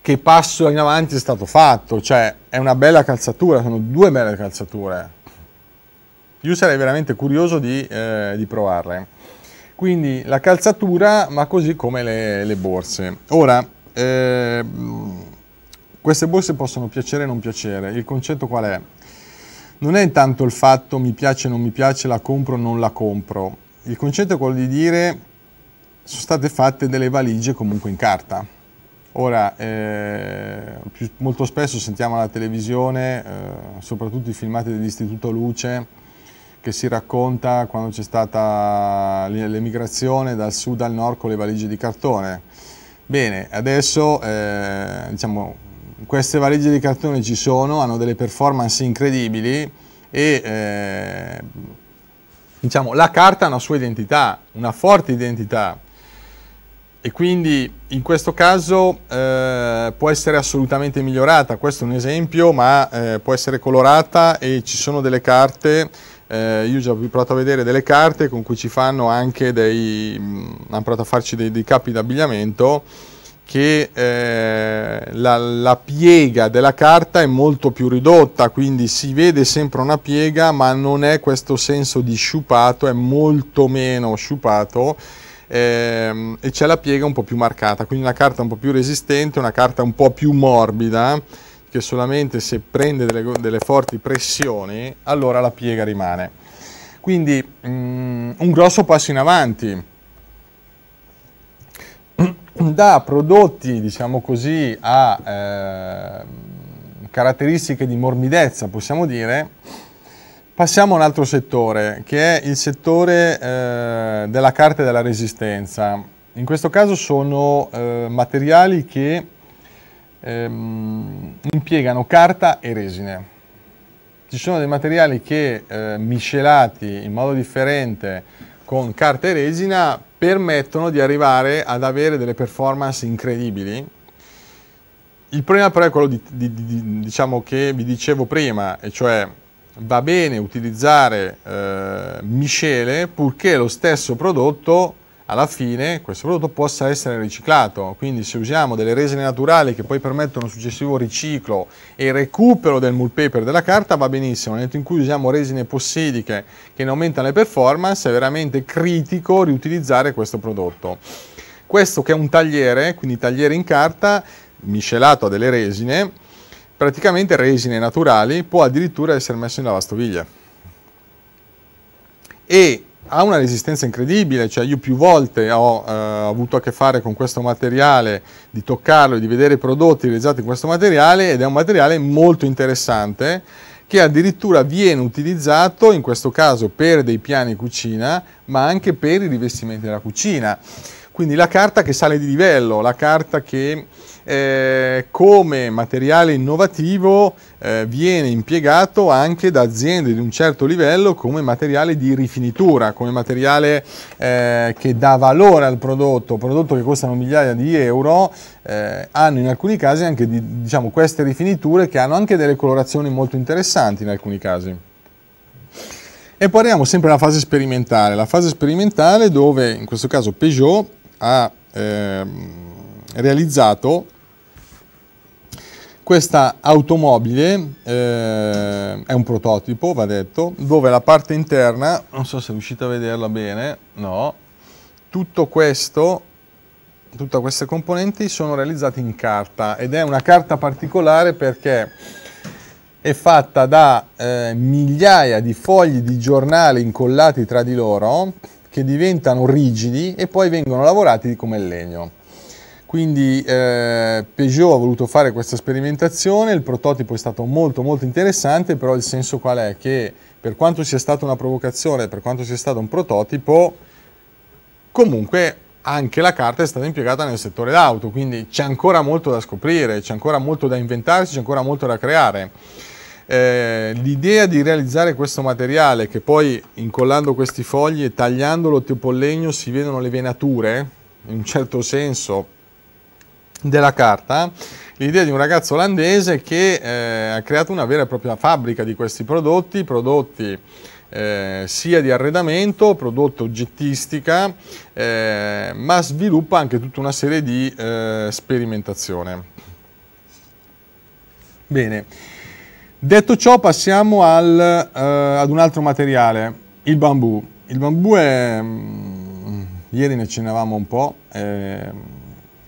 che passo in avanti è stato fatto, cioè è una bella calzatura, sono due belle calzature. Io sarei veramente curioso di, eh, di provarle. Quindi la calzatura, ma così come le, le borse. Ora, eh, queste borse possono piacere o non piacere, il concetto qual è? Non è intanto il fatto mi piace o non mi piace, la compro o non la compro. Il concetto è quello di dire sono state fatte delle valigie comunque in carta. Ora, eh, più, molto spesso sentiamo alla televisione, eh, soprattutto i filmati dell'Istituto Luce, che si racconta quando c'è stata l'emigrazione dal sud al nord con le valigie di cartone. Bene, adesso eh, diciamo, queste valigie di cartone ci sono, hanno delle performance incredibili e eh, diciamo, la carta ha una sua identità, una forte identità e quindi in questo caso eh, può essere assolutamente migliorata, questo è un esempio, ma eh, può essere colorata e ci sono delle carte, eh, io già vi ho provato a vedere delle carte con cui ci fanno anche dei, mh, mm, hanno provato a farci dei, dei capi d'abbigliamento che eh, la, la piega della carta è molto più ridotta, quindi si vede sempre una piega ma non è questo senso di sciupato, è molto meno sciupato ehm, e c'è la piega un po' più marcata, quindi una carta un po' più resistente, una carta un po' più morbida che solamente se prende delle, delle forti pressioni allora la piega rimane. Quindi mh, mm, un grosso passo in avanti da prodotti, diciamo così, a eh, caratteristiche di morbidezza, possiamo dire, Passiamo a un altro settore, che è il settore eh, della carta e della resistenza. In questo caso sono eh, materiali che ehm, impiegano carta e resine. Ci sono dei materiali che eh, miscelati in modo differente con carta e resina permettono di arrivare ad avere delle performance incredibili il problema però è quello di, di, di, diciamo che vi dicevo prima, e cioè va bene utilizzare eh, miscele purché lo stesso prodotto alla fine questo prodotto possa essere riciclato quindi se usiamo delle resine naturali che poi permettono un successivo riciclo e recupero del mull paper della carta va benissimo nel momento in cui usiamo resine possidiche che ne aumentano le performance è veramente critico riutilizzare questo prodotto questo che è un tagliere quindi tagliere in carta miscelato a delle resine praticamente resine naturali, può addirittura essere messo in lavastoviglie. E ha una resistenza incredibile, cioè io più volte ho eh, avuto a che fare con questo materiale, di toccarlo e di vedere i prodotti realizzati in questo materiale ed è un materiale molto interessante che addirittura viene utilizzato in questo caso per dei piani cucina ma anche per i rivestimenti della cucina. Quindi la carta che sale di livello, la carta che eh, come materiale innovativo eh, viene impiegato anche da aziende di un certo livello come materiale di rifinitura, come materiale eh, che dà valore al prodotto, prodotto che costano migliaia di euro, eh, hanno in alcuni casi anche di, diciamo, queste rifiniture che hanno anche delle colorazioni molto interessanti in alcuni casi. E poi arriviamo sempre alla fase sperimentale, la fase sperimentale dove in questo caso Peugeot ha ehm, realizzato questa automobile eh, è un prototipo, va detto, dove la parte interna, non so se riuscite a vederla bene, no, tutto questo, tutte queste componenti sono realizzate in carta ed è una carta particolare perché è fatta da eh, migliaia di fogli di giornale incollati tra di loro che diventano rigidi e poi vengono lavorati come legno. Quindi eh, Peugeot ha voluto fare questa sperimentazione, il prototipo è stato molto molto interessante, però il senso qual è? Che per quanto sia stata una provocazione, per quanto sia stato un prototipo, comunque anche la carta è stata impiegata nel settore auto, quindi c'è ancora molto da scoprire, c'è ancora molto da inventarsi, c'è ancora molto da creare. Eh, l'idea di realizzare questo materiale, che poi incollando questi fogli e tagliandolo tipo legno si vedono le venature, in un certo senso, della carta, eh, l'idea di un ragazzo olandese che eh, ha creato una vera e propria fabbrica di questi prodotti, prodotti eh, sia di arredamento, prodotti oggettistica, eh, ma sviluppa anche tutta una serie di eh, sperimentazione. Bene, detto ciò passiamo al, eh, ad un altro materiale, il bambù. Il bambù è, mh, mm, ieri ne accennavamo un po',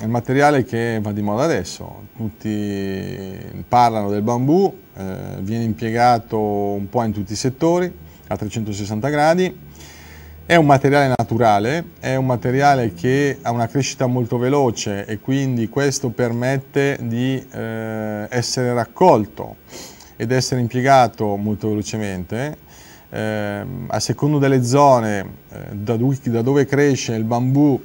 è un materiale che va di moda adesso, tutti parlano del bambù, eh, viene impiegato un po' in tutti i settori, a 360 gradi, è un materiale naturale, è un materiale che ha una crescita molto veloce e quindi questo permette di eh, essere raccolto ed essere impiegato molto velocemente. Eh, a secondo delle zone eh, da, da dove cresce il bambù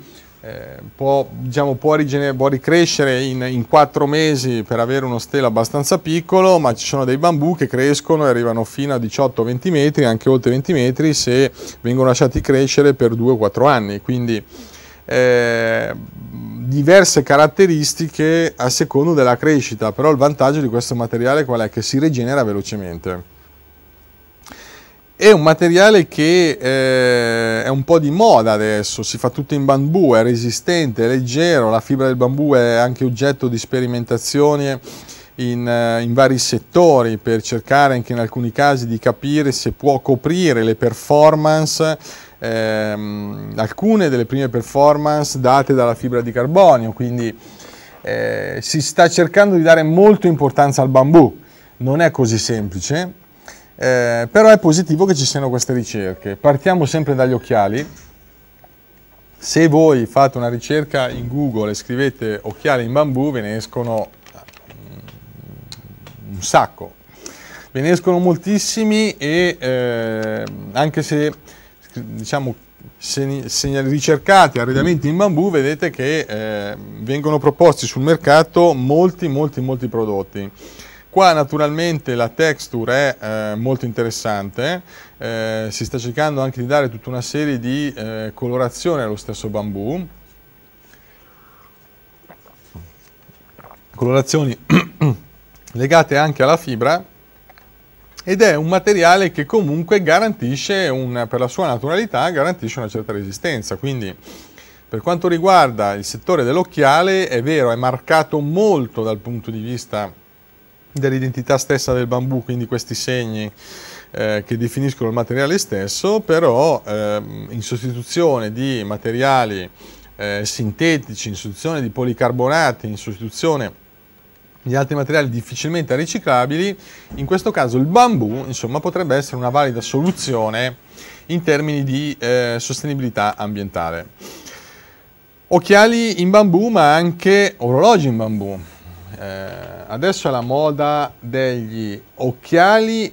eh, può, diciamo, può, può, ricrescere in, in 4 mesi per avere uno stelo abbastanza piccolo, ma ci sono dei bambù che crescono e arrivano fino a 18-20 metri, anche oltre 20 metri, se vengono lasciati crescere per 2-4 anni. Quindi eh, diverse caratteristiche a secondo della crescita, però il vantaggio di questo materiale qual è? Che si rigenera velocemente è un materiale che eh, è un po' di moda adesso, si fa tutto in bambù, è resistente, è leggero, la fibra del bambù è anche oggetto di sperimentazioni in, eh, in, vari settori per cercare anche in alcuni casi di capire se può coprire le performance, ehm, alcune delle prime performance date dalla fibra di carbonio, quindi eh, si sta cercando di dare molto importanza al bambù, non è così semplice eh, però è positivo che ci siano queste ricerche. Partiamo sempre dagli occhiali. Se voi fate una ricerca in Google e scrivete occhiali in bambù, ve ne escono mm, un sacco. Ve ne escono moltissimi e eh, anche se diciamo se, ricercate arredamenti in bambù vedete che eh, vengono proposti sul mercato molti molti molti prodotti Qua naturalmente la texture è eh, molto interessante, eh, si sta cercando anche di dare tutta una serie di eh, colorazioni allo stesso bambù. Colorazioni legate anche alla fibra ed è un materiale che comunque garantisce, un, per la sua naturalità, garantisce una certa resistenza. Quindi per quanto riguarda il settore dell'occhiale è vero, è marcato molto dal punto di vista dell'identità stessa del bambù, quindi questi segni eh, che definiscono il materiale stesso, però ehm, in sostituzione di materiali eh, sintetici, in sostituzione di policarbonati, in sostituzione di altri materiali difficilmente riciclabili, in questo caso il bambù insomma, potrebbe essere una valida soluzione in termini di eh, sostenibilità ambientale. Occhiali in bambù ma anche orologi in bambù eh, adesso è la moda degli occhiali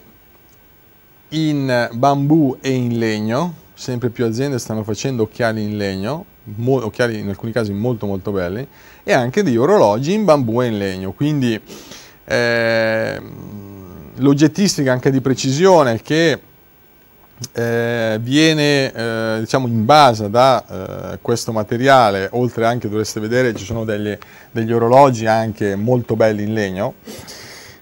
in bambù e in legno, sempre più aziende stanno facendo occhiali in legno, occhiali in alcuni casi molto molto belli, e anche degli orologi in bambù e in legno, quindi eh, l'oggettistica anche di precisione che eh, viene eh, diciamo invasa da eh, questo materiale, oltre anche dovreste vedere ci sono degli, degli orologi anche molto belli in legno,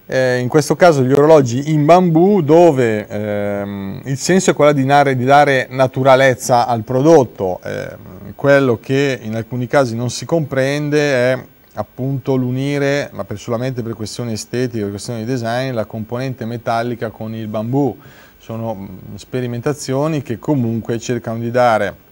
eh, in questo caso gli orologi in bambù dove ehm, il senso è quello di dare, di dare naturalezza al prodotto, ehm, quello che in alcuni casi non si comprende è appunto l'unire, ma per solamente per questioni estetiche, per questioni di design, la componente metallica con il bambù, sono mm, sperimentazioni che comunque cercano di dare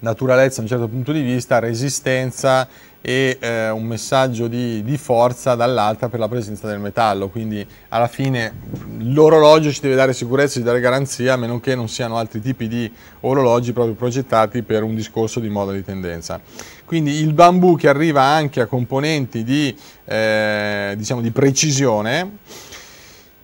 naturalezza da un certo punto di vista, resistenza e eh, un messaggio di, di forza dall'altra per la presenza del metallo. Quindi alla fine l'orologio ci deve dare sicurezza, ci deve dare garanzia, a meno che non siano altri tipi di orologi proprio progettati per un discorso di moda di tendenza. Quindi il bambù che arriva anche a componenti di, eh, diciamo di precisione,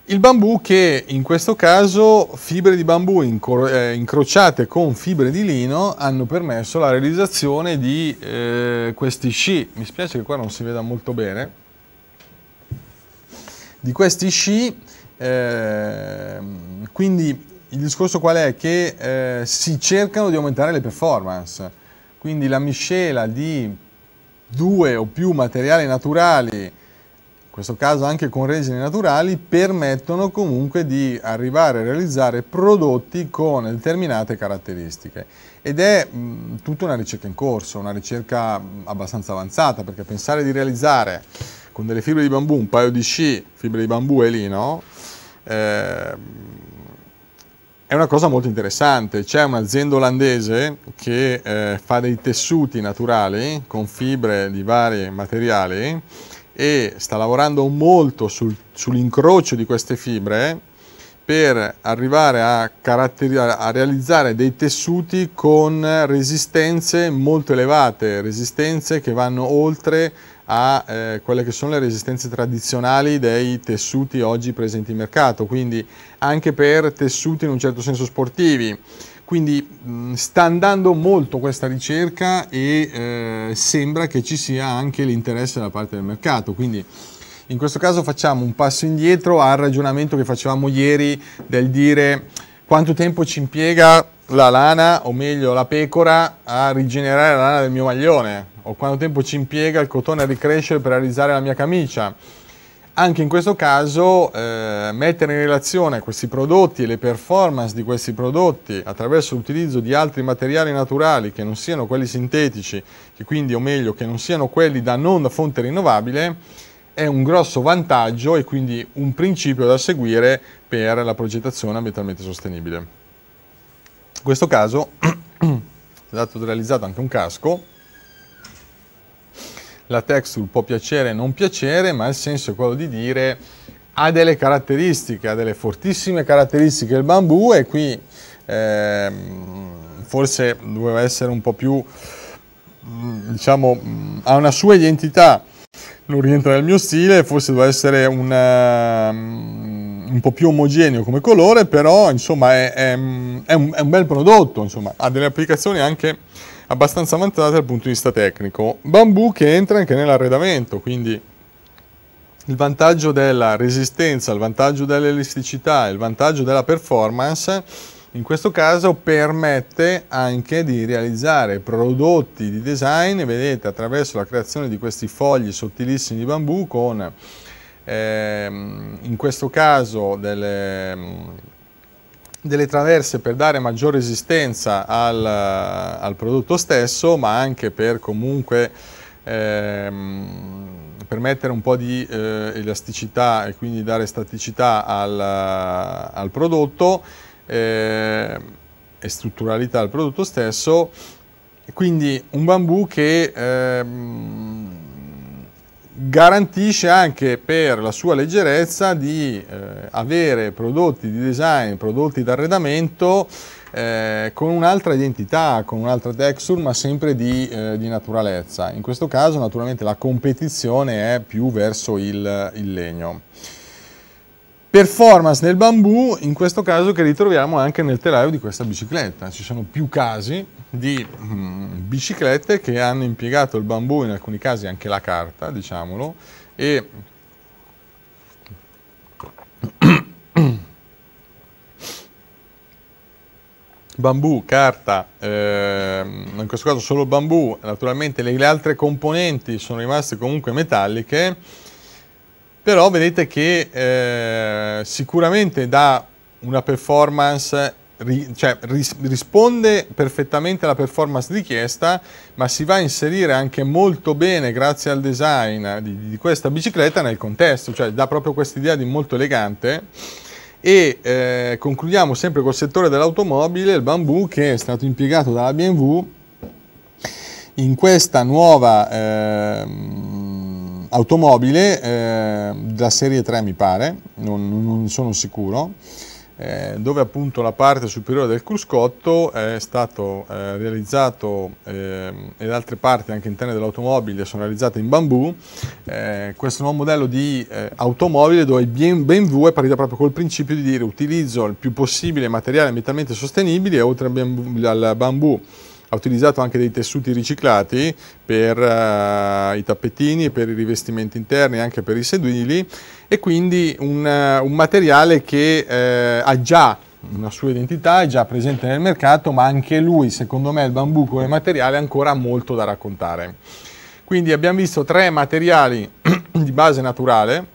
il bambù che in questo caso fibre di bambù eh, incrociate con fibre di lino hanno permesso la realizzazione di eh, questi sci, mi spiace che qua non si veda molto bene, di questi sci, eh, quindi il discorso qual è? Che eh, si cercano di aumentare le performance, quindi la miscela di due o più materiali naturali questo caso anche con resine naturali, permettono comunque di arrivare a realizzare prodotti con determinate caratteristiche. Ed è mh, tutta una ricerca in corso, una ricerca abbastanza avanzata, perché pensare di realizzare con delle fibre di bambù un paio di sci, fibre di bambù e lino, eh, è una cosa molto interessante. C'è un'azienda olandese che eh, fa dei tessuti naturali con fibre di vari materiali, e sta lavorando molto sul, sull'incrocio di queste fibre eh, per arrivare a, a realizzare dei tessuti con resistenze molto elevate, resistenze che vanno oltre a eh, quelle che sono le resistenze tradizionali dei tessuti oggi presenti in mercato, quindi anche per tessuti in un certo senso sportivi, quindi mh, mm, sta andando molto questa ricerca e eh, sembra che ci sia anche l'interesse da parte del mercato. Quindi in questo caso facciamo un passo indietro al ragionamento che facevamo ieri del dire quanto tempo ci impiega la lana, o meglio la pecora, a rigenerare la lana del mio maglione, o quanto tempo ci impiega il cotone a ricrescere per realizzare la mia camicia anche in questo caso eh, mettere in relazione questi prodotti e le performance di questi prodotti attraverso l'utilizzo di altri materiali naturali che non siano quelli sintetici, che quindi o meglio che non siano quelli da non fonte rinnovabile, è un grosso vantaggio e quindi un principio da seguire per la progettazione ambientalmente sostenibile. In questo caso è stato realizzato anche un casco la texture può piacere e non piacere, ma il senso è quello di dire ha delle caratteristiche, ha delle fortissime caratteristiche il bambù e qui eh, forse doveva essere un po' più, mm, diciamo, mm, ha una sua identità, non rientra nel mio stile, forse doveva essere una, mm, un po' più omogeneo come colore, però insomma è, è, è, un, è un bel prodotto, insomma, ha delle applicazioni anche abbastanza avanzate dal punto di vista tecnico. Bambù che entra anche nell'arredamento, quindi il vantaggio della resistenza, il vantaggio dell'elasticità, il vantaggio della performance in questo caso permette anche di realizzare prodotti di design, vedete attraverso la creazione di questi fogli sottilissimi di bambù con ehm, in questo caso delle delle traverse per dare maggior resistenza al, al prodotto stesso, ma anche per comunque ehm, permettere un po' di eh, elasticità e quindi dare staticità al, al prodotto eh, e strutturalità al prodotto stesso. Quindi un bambù che ehm, garantisce anche per la sua leggerezza di eh, avere prodotti di design, prodotti d'arredamento eh, con un'altra identità, con un'altra texture, ma sempre di, eh, di, naturalezza. In questo caso naturalmente la competizione è più verso il, il legno. Performance nel bambù, in questo caso che ritroviamo anche nel telaio di questa bicicletta. Ci sono più casi, di mh, mm, biciclette che hanno impiegato il bambù, in alcuni casi anche la carta, diciamolo, e bambù, carta, ehm, in questo caso solo bambù, naturalmente le, le, altre componenti sono rimaste comunque metalliche, però vedete che eh, sicuramente dà una performance ri, cioè, ris, risponde perfettamente alla performance richiesta, ma si va a inserire anche molto bene, grazie al design di, di questa bicicletta, nel contesto, cioè dà proprio questa idea di molto elegante. E eh, concludiamo sempre col settore dell'automobile, il bambù che è stato impiegato dalla BMW in questa nuova eh, automobile, eh, da serie 3 mi pare, non, non sono sicuro, eh, dove appunto la parte superiore del cruscotto eh, è stato eh, realizzato eh, e altre parti anche interne dell'automobile sono realizzate in bambù eh, questo nuovo modello di eh, automobile dove il BMW è partito proprio col principio di dire utilizzo il più possibile materiale ambientalmente sostenibile e oltre al bambù ha utilizzato anche dei tessuti riciclati per uh, i tappetini, per i rivestimenti interni, anche per i sedili e quindi un, uh, un materiale che uh, ha già una sua identità, è già presente nel mercato, ma anche lui, secondo me, il bambù come materiale ha ancora molto da raccontare. Quindi abbiamo visto tre materiali di base naturale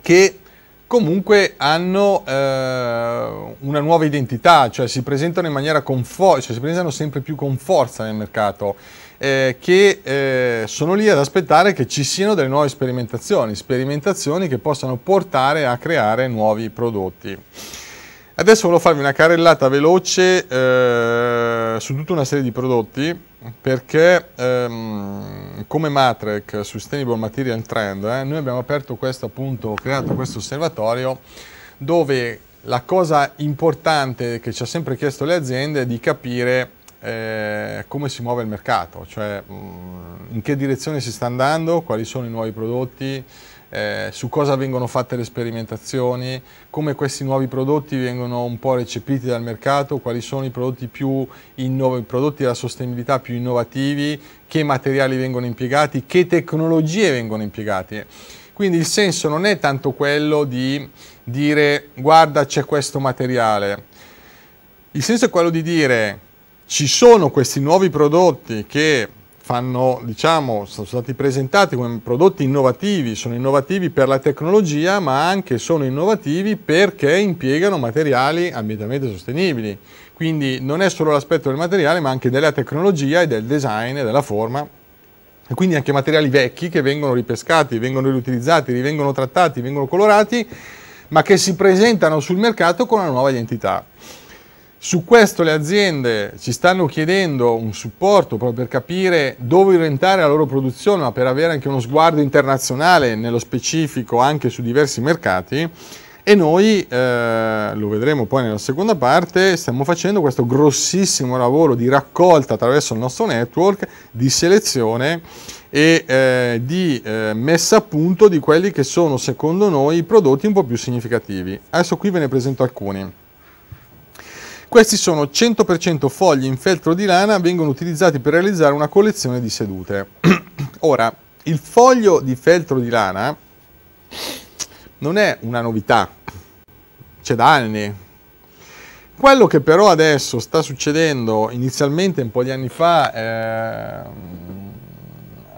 che comunque hanno eh, una nuova identità, cioè si presentano in maniera con forza, cioè si presentano sempre più con forza nel mercato, eh, che eh, sono lì ad aspettare che ci siano delle nuove sperimentazioni, sperimentazioni che possano portare a creare nuovi prodotti. Adesso volevo farvi una carrellata veloce eh, su tutta una serie di prodotti perché ehm, come Matrec Sustainable Material Trend eh, noi abbiamo aperto questo appunto, creato questo osservatorio dove la cosa importante che ci ha sempre chiesto le aziende è di capire eh, come si muove il mercato, cioè mm, in che direzione si sta andando, quali sono i nuovi prodotti, eh, su cosa vengono fatte le sperimentazioni, come questi nuovi prodotti vengono un po' recepiti dal mercato, quali sono i prodotti, più inno- prodotti della sostenibilità più innovativi, che materiali vengono impiegati, che tecnologie vengono impiegate. Quindi il senso non è tanto quello di dire guarda c'è questo materiale, il senso è quello di dire ci sono questi nuovi prodotti che fanno, diciamo, sono stati presentati come prodotti innovativi, sono innovativi per la tecnologia ma anche sono innovativi perché impiegano materiali ambientalmente sostenibili. Quindi non è solo l'aspetto del materiale ma anche della tecnologia e del design e della forma e quindi anche materiali vecchi che vengono ripescati, vengono riutilizzati, vengono trattati, vengono colorati ma che si presentano sul mercato con una nuova identità. Su questo le aziende ci stanno chiedendo un supporto proprio per capire dove orientare la loro produzione, ma per avere anche uno sguardo internazionale, nello specifico anche su diversi mercati. E noi, eh, lo vedremo poi nella seconda parte, stiamo facendo questo grossissimo lavoro di raccolta attraverso il nostro network, di selezione e eh, di eh, messa a punto di quelli che sono secondo noi i prodotti un po' più significativi. Adesso qui ve ne presento alcuni. Questi sono 100% fogli in feltro di lana, vengono utilizzati per realizzare una collezione di sedute. Ora, il foglio di feltro di lana non è una novità, c'è da anni. Quello che però adesso sta succedendo, inizialmente un po' di anni fa, eh,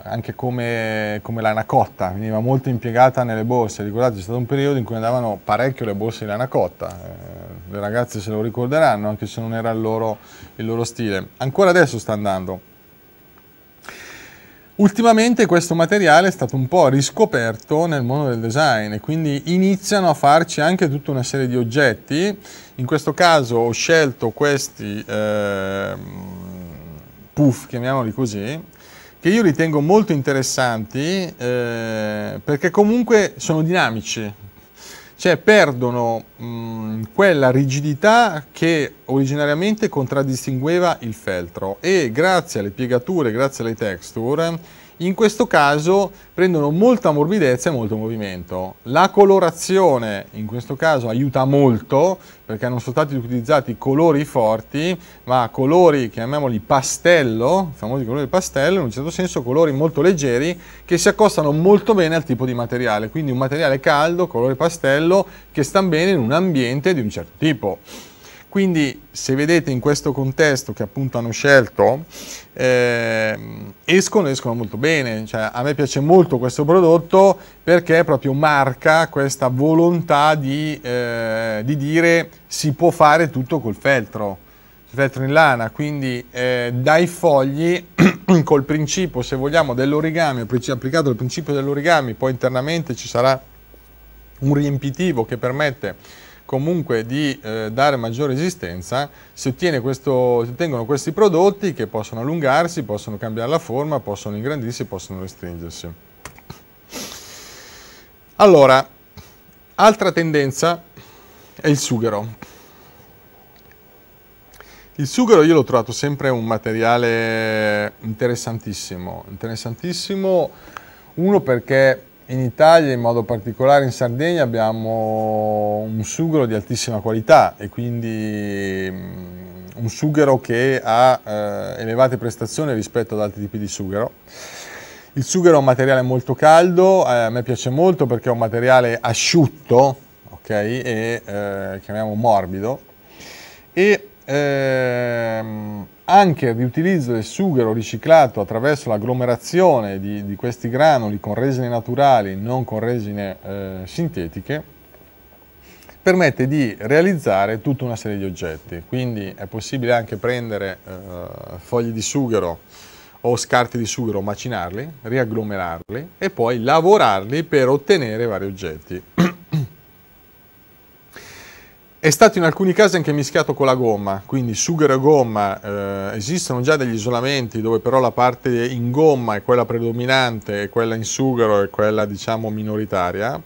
anche come, come lana cotta, veniva molto impiegata nelle borse. Ricordate, c'è stato un periodo in cui andavano parecchio le borse di lana cotta. Eh, le ragazze se lo ricorderanno, anche se non era il loro, il loro stile. Ancora adesso sta andando. Ultimamente questo materiale è stato un po' riscoperto nel mondo del design e quindi iniziano a farci anche tutta una serie di oggetti. In questo caso ho scelto questi eh, puff, chiamiamoli così, che io ritengo molto interessanti eh, perché comunque sono dinamici, cioè perdono mh, mm, quella rigidità che originariamente contraddistingueva il feltro e grazie alle piegature, grazie alle texture, in questo caso prendono molta morbidezza e molto movimento. La colorazione in questo caso aiuta molto perché non sono stati utilizzati colori forti ma colori chiamiamoli pastello, famosi colori pastello, in un certo senso colori molto leggeri che si accostano molto bene al tipo di materiale, quindi un materiale caldo, colore pastello che sta bene in un ambiente di un certo tipo. Quindi se vedete in questo contesto che appunto hanno scelto, eh, escono, escono molto bene. Cioè, a me piace molto questo prodotto perché proprio marca questa volontà di, eh, di dire si può fare tutto col feltro il feltro in lana, quindi eh, dai fogli col principio, se vogliamo, dell'origami, applicato il principio dell'origami, poi internamente ci sarà un riempitivo che permette comunque di eh, dare maggiore resistenza, si, questo, si, ottengono questi prodotti che possono allungarsi, possono cambiare la forma, possono ingrandirsi, possono restringersi. Allora, altra tendenza è il sughero. Il sughero io l'ho trovato sempre un materiale interessantissimo, interessantissimo uno perché in Italia, in modo particolare in Sardegna, abbiamo un sughero di altissima qualità e quindi mm, un sughero che ha eh, elevate prestazioni rispetto ad altri tipi di sughero. Il sughero è un materiale molto caldo, eh, a me piace molto perché è un materiale asciutto, ok, e eh, chiamiamo morbido, e ehm, anche il riutilizzo del sughero riciclato attraverso l'agglomerazione di, di, questi granuli con resine naturali, non con resine eh, sintetiche, permette di realizzare tutta una serie di oggetti. Quindi è possibile anche prendere eh, fogli di sughero o scarti di sughero, macinarli, riagglomerarli e poi lavorarli per ottenere vari oggetti. È stato in alcuni casi anche mischiato con la gomma, quindi sughero e gomma, eh, esistono già degli isolamenti dove però la parte in gomma è quella predominante e quella in sughero è quella diciamo minoritaria.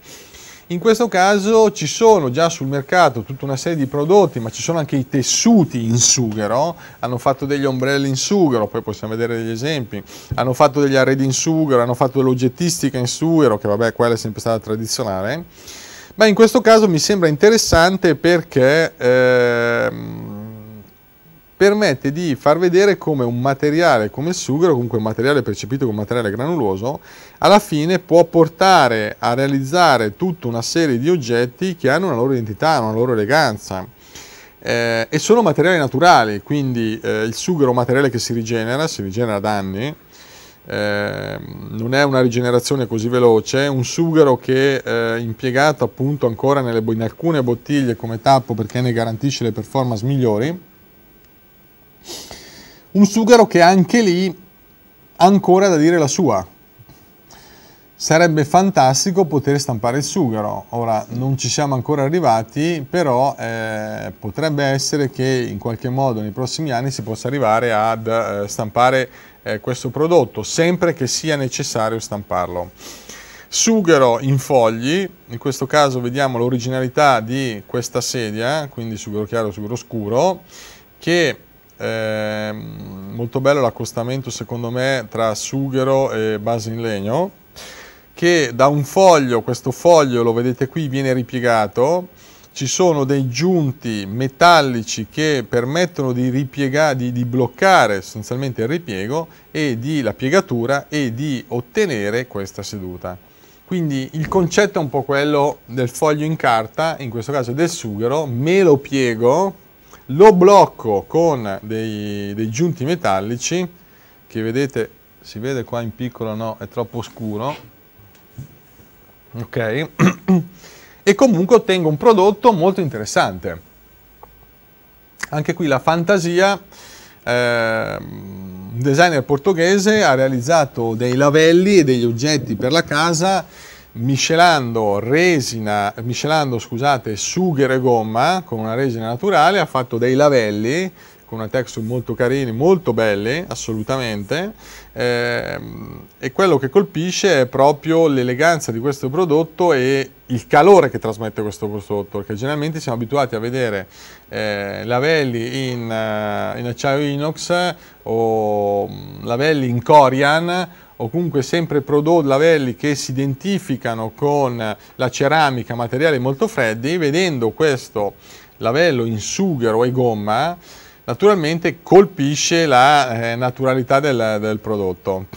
In questo caso ci sono già sul mercato tutta una serie di prodotti, ma ci sono anche i tessuti in sughero, hanno fatto degli ombrelli in sughero, poi possiamo vedere degli esempi, hanno fatto degli arredi in sughero, hanno fatto dell'oggettistica in sughero, che vabbè quella è sempre stata tradizionale Beh, in questo caso mi sembra interessante perché ehm, permette di far vedere come un materiale come il sughero, comunque un materiale percepito come un materiale granuloso, alla fine può portare a realizzare tutta una serie di oggetti che hanno una loro identità, una loro eleganza. Eh, e sono materiali naturali, quindi eh, il sughero è un materiale che si rigenera, si rigenera da anni, Ehm, non è una rigenerazione così veloce, un sughero che eh, impiegato appunto ancora nelle, in alcune bottiglie come tappo perché ne garantisce le performance migliori, un sughero che anche lì ha ancora da dire la sua, Sarebbe fantastico poter stampare il sughero, ora non ci siamo ancora arrivati, però eh, potrebbe essere che in qualche modo nei prossimi anni si possa arrivare ad eh, stampare eh, questo prodotto, sempre che sia necessario stamparlo. Sughero in fogli, in questo caso vediamo l'originalità di questa sedia, quindi sughero chiaro, e sughero scuro, che ehm, molto bello l'accostamento secondo me tra sughero e base in legno che da un foglio, questo foglio lo vedete qui, viene ripiegato, ci sono dei giunti metallici che permettono di, ripiega, di, di bloccare sostanzialmente il ripiego e di, la piegatura e di ottenere questa seduta. Quindi il concetto è un po' quello del foglio in carta, in questo caso del sughero, me lo piego, lo blocco con dei, dei giunti metallici che vedete, si vede qua in piccolo no, è troppo scuro, ok? e comunque ottengo un prodotto molto interessante. Anche qui la fantasia, eh, un designer portoghese ha realizzato dei lavelli e degli oggetti per la casa miscelando resina, miscelando scusate, sughero e gomma con una resina naturale, ha fatto dei lavelli con una texture molto carina, molto belle, assolutamente, ehm, e quello che colpisce è proprio l'eleganza di questo prodotto e il calore che trasmette questo prodotto, perché generalmente siamo abituati a vedere eh, lavelli in, eh, in acciaio inox o mm, lavelli in corian o comunque sempre prodotti lavelli che si identificano con la ceramica, materiali molto freddi, vedendo questo lavello in sughero e gomma, naturalmente colpisce la eh, naturalità del, del, prodotto.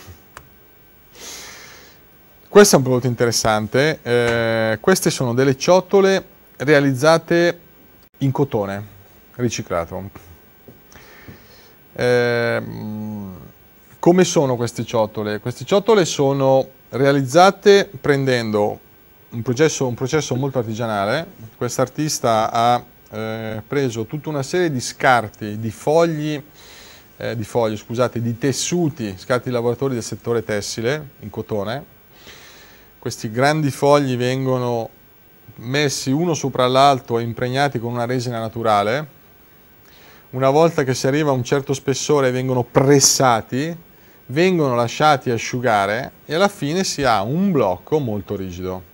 Questo è un prodotto interessante, eh, queste sono delle ciotole realizzate in cotone riciclato. Eh, come sono queste ciotole? Queste ciotole sono realizzate prendendo un processo, un processo molto artigianale, questo artista ha eh, preso tutta una serie di scarti, di fogli, eh, di, fogli scusate, di tessuti, scarti di lavoratori del settore tessile in cotone. Questi grandi fogli vengono messi uno sopra l'altro e impregnati con una resina naturale. Una volta che si arriva a un certo spessore vengono pressati, vengono lasciati asciugare e alla fine si ha un blocco molto rigido.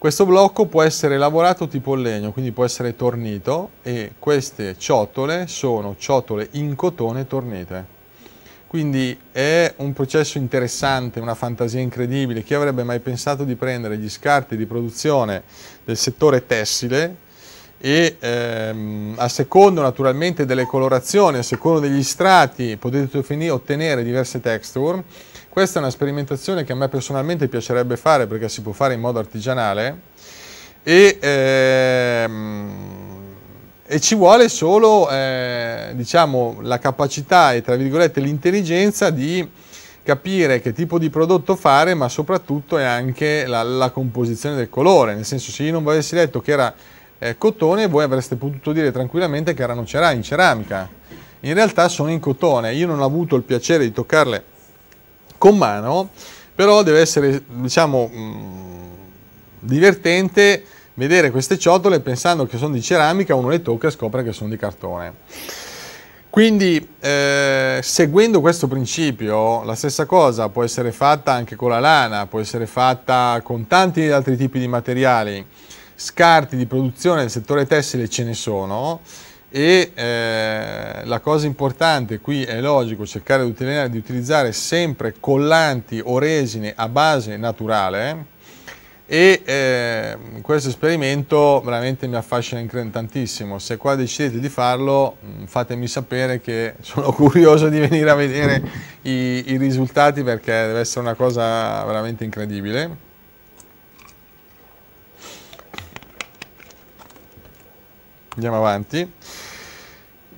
Questo blocco può essere lavorato tipo legno, quindi può essere tornito e queste ciotole sono ciotole in cotone tornite. Quindi è un processo interessante, una fantasia incredibile. Chi avrebbe mai pensato di prendere gli scarti di produzione del settore tessile e ehm, a secondo naturalmente delle colorazioni, a secondo degli strati potete ottenere diverse texture questa è una sperimentazione che a me personalmente piacerebbe fare perché si può fare in modo artigianale e, ehm, e ci vuole solo eh, diciamo, la capacità e tra virgolette l'intelligenza di capire che tipo di prodotto fare ma soprattutto è anche la, la composizione del colore, nel senso se io non vi avessi detto che era eh, cotone voi avreste potuto dire tranquillamente che erano in ceramica. In realtà sono in cotone, io non ho avuto il piacere di toccarle con mano, però deve essere, diciamo, mm, divertente vedere queste ciotole pensando che sono di ceramica, uno le tocca e scopre che sono di cartone. Quindi, eh, seguendo questo principio, la stessa cosa può essere fatta anche con la lana, può essere fatta con tanti altri tipi di materiali. Scarti di produzione nel settore tessile ce ne sono, e eh, la cosa importante qui è logico cercare di utilizzare, di utilizzare sempre collanti o resine a base naturale e eh, questo esperimento veramente mi affascina tantissimo se qua decidete di farlo mm, fatemi sapere che sono curioso di venire a vedere i, i risultati perché deve essere una cosa veramente incredibile andiamo avanti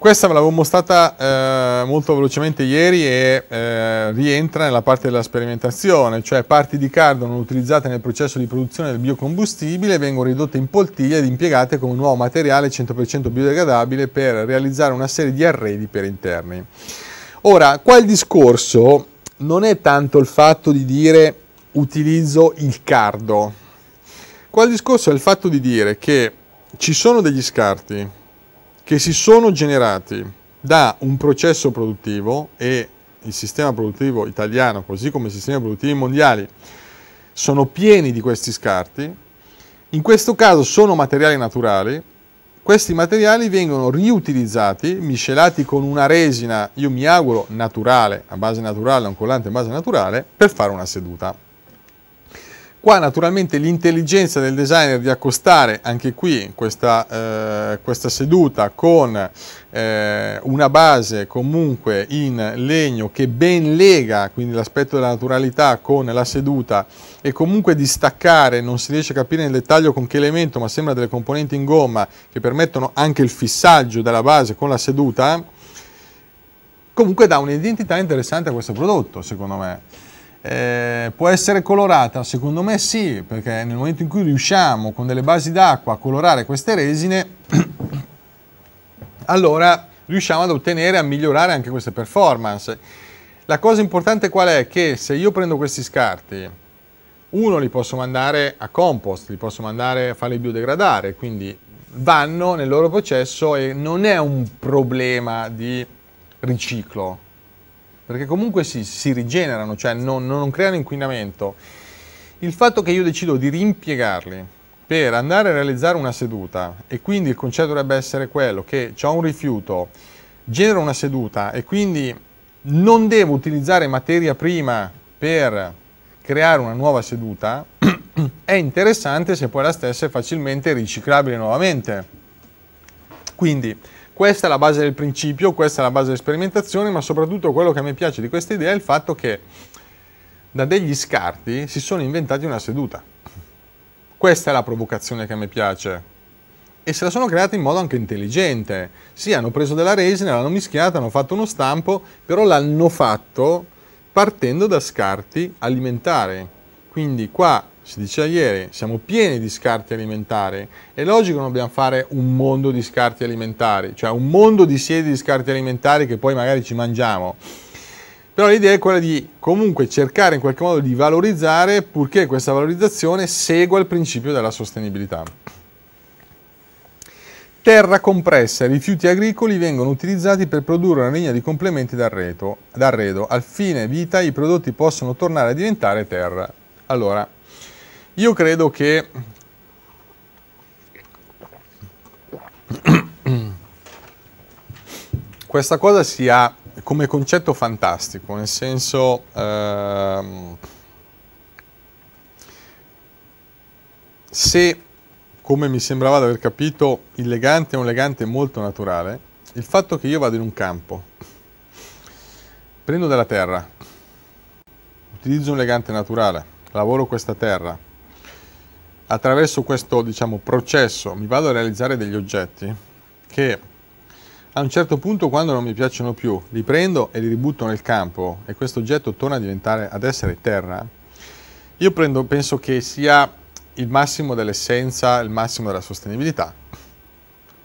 questa ve l'avevo mostrata eh, molto velocemente ieri e eh, rientra nella parte della sperimentazione, cioè parti di cardo non utilizzate nel processo di produzione del biocombustibile vengono ridotte in poltiglia ed impiegate come nuovo materiale 100% biodegradabile per realizzare una serie di arredi per interni. Ora, qua il discorso non è tanto il fatto di dire utilizzo il cardo, qua il discorso è il fatto di dire che ci sono degli scarti, che si sono generati da un processo produttivo e il sistema produttivo italiano, così come i sistemi produttivi mondiali, sono pieni di questi scarti. In questo caso sono materiali naturali. Questi materiali vengono riutilizzati, miscelati con una resina, io mi auguro naturale, a base naturale, un collante a base naturale, per fare una seduta. Qua naturalmente l'intelligenza del designer di accostare anche qui questa, eh, questa seduta con eh, una base comunque in legno che ben lega quindi l'aspetto della naturalità con la seduta e comunque di staccare, non si riesce a capire nel dettaglio con che elemento ma sembra delle componenti in gomma che permettono anche il fissaggio della base con la seduta comunque dà un'identità interessante a questo prodotto secondo me. Eh, può essere colorata? Secondo me sì, perché nel momento in cui riusciamo con delle basi d'acqua a colorare queste resine, allora riusciamo ad ottenere, e a migliorare anche queste performance. La cosa importante qual è? Che se io prendo questi scarti, uno li posso mandare a compost, li posso mandare a farli biodegradare, quindi vanno nel loro processo e non è un problema di riciclo, perché comunque si, si rigenerano, cioè non, non creano inquinamento. Il fatto che io decido di rimpiegarli per andare a realizzare una seduta e quindi il concetto dovrebbe essere quello che ho un rifiuto, genero una seduta e quindi non devo utilizzare materia prima per creare una nuova seduta, è interessante se poi la stessa è facilmente riciclabile nuovamente. Quindi questa è la base del principio, questa è la base dell'esperimentazione, ma soprattutto quello che a me piace di questa idea è il fatto che da degli scarti si sono inventati una seduta. Questa è la provocazione che a me piace. E se la sono creata in modo anche intelligente. Sì, hanno preso della resina, l'hanno mischiata, hanno fatto uno stampo, però l'hanno fatto partendo da scarti alimentari. Quindi qua si diceva ieri, siamo pieni di scarti alimentari. È logico che non dobbiamo fare un mondo di scarti alimentari, cioè un mondo di sedi di scarti alimentari che poi magari ci mangiamo. Però l'idea è quella di comunque cercare in qualche modo di valorizzare purché questa valorizzazione segua il principio della sostenibilità. Terra compressa e rifiuti agricoli vengono utilizzati per produrre una linea di complementi d'arredo. Al fine vita i prodotti possono tornare a diventare terra. Allora, io credo che... Questa cosa sia come concetto fantastico, nel senso... Ehm, se, come mi sembrava di aver capito, il legante è un legante molto naturale, il fatto che io vado in un campo, prendo della terra, utilizzo un legante naturale, lavoro questa terra, attraverso questo diciamo, processo mi vado a realizzare degli oggetti che a un certo punto quando non mi piacciono più li prendo e li ributto nel campo e questo oggetto torna a diventare ad essere terra io prendo, penso che sia il massimo dell'essenza il massimo della sostenibilità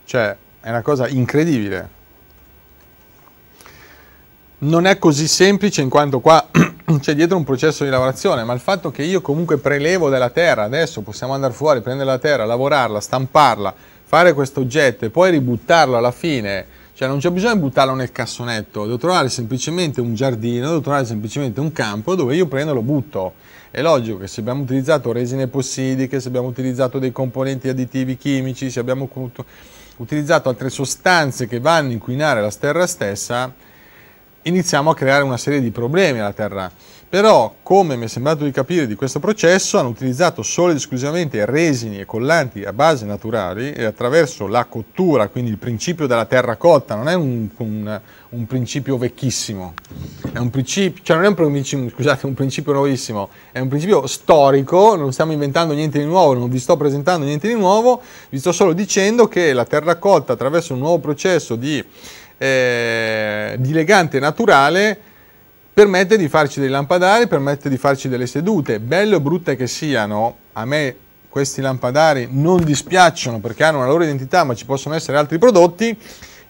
cioè è una cosa incredibile non è così semplice in quanto qua c'è dietro un processo di lavorazione, ma il fatto che io comunque prelevo della terra, adesso possiamo andare fuori, prendere la terra, lavorarla, stamparla, fare questo oggetto e poi ributtarlo alla fine, cioè non c'è bisogno di buttarlo nel cassonetto, devo trovare semplicemente un giardino, devo trovare semplicemente un campo dove io prendo e lo butto. È logico che se abbiamo utilizzato resine possidiche, se abbiamo utilizzato dei componenti additivi chimici, se abbiamo utilizzato altre sostanze che vanno a inquinare la terra stessa, iniziamo a creare una serie di problemi alla Terra. Però, come mi è sembrato di capire di questo processo, hanno utilizzato solo ed esclusivamente resini e collanti a base naturali e attraverso la cottura, quindi il principio della terracotta, non è un, un, un principio vecchissimo, un principio, cioè non è principio, scusate, un principio, nuovissimo, è un principio storico, non stiamo inventando niente di nuovo, non vi sto presentando niente di nuovo, vi sto solo dicendo che la terracotta attraverso un nuovo processo di eh, dilegante naturale permette di farci dei lampadari, permette di farci delle sedute, belle o brutte che siano, a me questi lampadari non dispiacciono perché hanno una loro identità ma ci possono essere altri prodotti,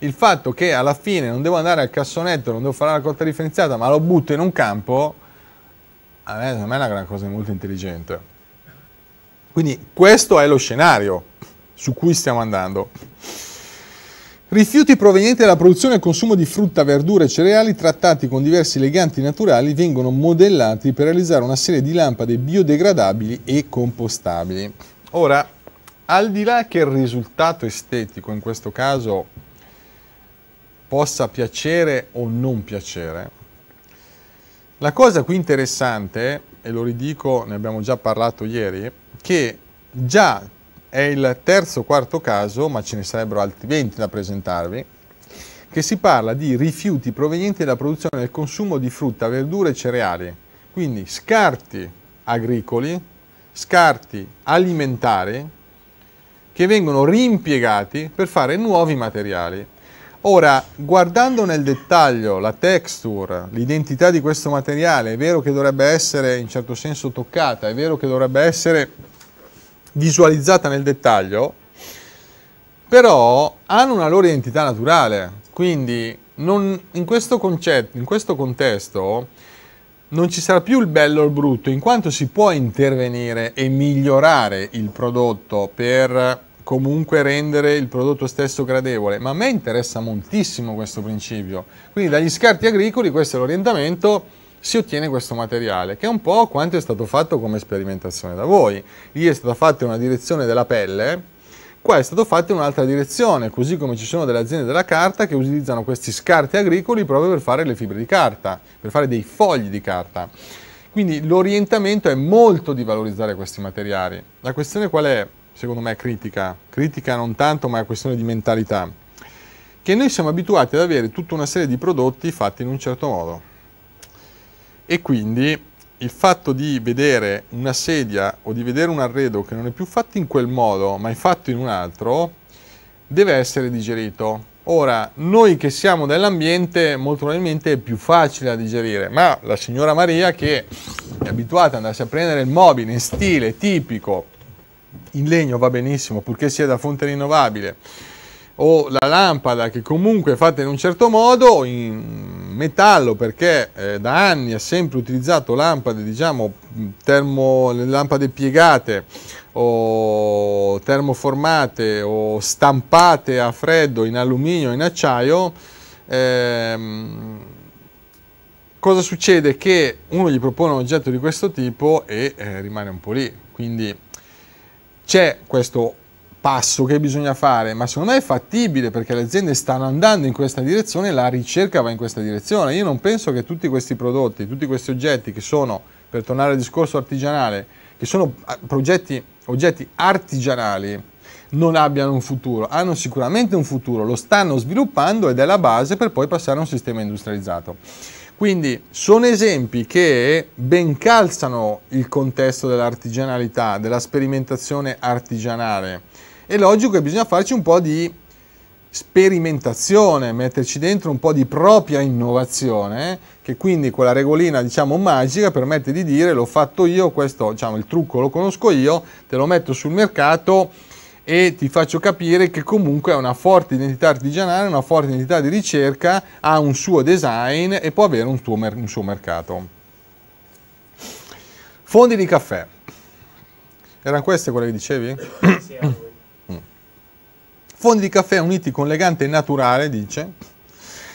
il fatto che alla fine non devo andare al cassonetto, non devo fare la cotta differenziata ma lo butto in un campo, a me, a me è una gran cosa molto intelligente. Quindi questo è lo scenario su cui stiamo andando. Rifiuti provenienti dalla produzione e consumo di frutta, verdure e cereali trattati con diversi leganti naturali vengono modellati per realizzare una serie di lampade biodegradabili e compostabili. Ora, al di là che il risultato estetico in questo caso possa piacere o non piacere, la cosa qui interessante, e lo ridico, ne abbiamo già parlato ieri, che già è il terzo o quarto caso, ma ce ne sarebbero altri 20 da presentarvi, che si parla di rifiuti provenienti dalla produzione e dal consumo di frutta, verdure e cereali, quindi scarti agricoli, scarti alimentari, che vengono rimpiegati per fare nuovi materiali. Ora, guardando nel dettaglio la texture, l'identità di questo materiale, è vero che dovrebbe essere in certo senso toccata, è vero che dovrebbe essere visualizzata nel dettaglio, però hanno una loro identità naturale. Quindi non, in, questo concetto, in questo contesto non ci sarà più il bello o il brutto, in quanto si può intervenire e migliorare il prodotto per comunque rendere il prodotto stesso gradevole, ma a me interessa moltissimo questo principio. Quindi dagli scarti agricoli questo è l'orientamento si ottiene questo materiale, che è un po' quanto è stato fatto come sperimentazione da voi. Lì è stata fatta una direzione della pelle, qua è stato fatto in un'altra direzione, così come ci sono delle aziende della carta che utilizzano questi scarti agricoli proprio per fare le fibre di carta, per fare dei fogli di carta. Quindi l'orientamento è molto di valorizzare questi materiali. La questione qual è, secondo me, è critica? Critica non tanto, ma è questione di mentalità. Che noi siamo abituati ad avere tutta una serie di prodotti fatti in un certo modo e quindi il fatto di vedere una sedia o di vedere un arredo che non è più fatto in quel modo ma è fatto in un altro deve essere digerito. Ora, noi che siamo dell'ambiente molto probabilmente è più facile da digerire, ma la signora Maria che è abituata ad andarsi a prendere il mobile in stile tipico, in legno va benissimo, purché sia da fonte rinnovabile, o la lampada che comunque è fatta in un certo modo, in metallo perché eh, da anni ha sempre utilizzato lampade, diciamo, termo, lampade piegate o termoformate o stampate a freddo in alluminio, in acciaio, ehm, cosa succede? Che uno gli propone un oggetto di questo tipo e eh, rimane un po' lì. Quindi c'è questo passo che bisogna fare, ma secondo me è fattibile perché le aziende stanno andando in questa direzione la ricerca va in questa direzione. Io non penso che tutti questi prodotti, tutti questi oggetti che sono, per tornare al discorso artigianale, che sono ah, progetti, oggetti artigianali, non abbiano un futuro. Hanno sicuramente un futuro, lo stanno sviluppando ed è la base per poi passare a un sistema industrializzato. Quindi sono esempi che ben calzano il contesto dell'artigianalità, della sperimentazione artigianale è logico che bisogna farci un po' di sperimentazione, metterci dentro un po' di propria innovazione, che quindi quella regolina diciamo magica permette di dire l'ho fatto io, questo diciamo il trucco lo conosco io, te lo metto sul mercato e ti faccio capire che comunque ha una forte identità artigianale, una forte identità di ricerca, ha un suo design e può avere un, mer- un suo mercato. Fondi di caffè. Erano queste quelle che dicevi? Sì, Fondi di caffè uniti con legante naturale, dice,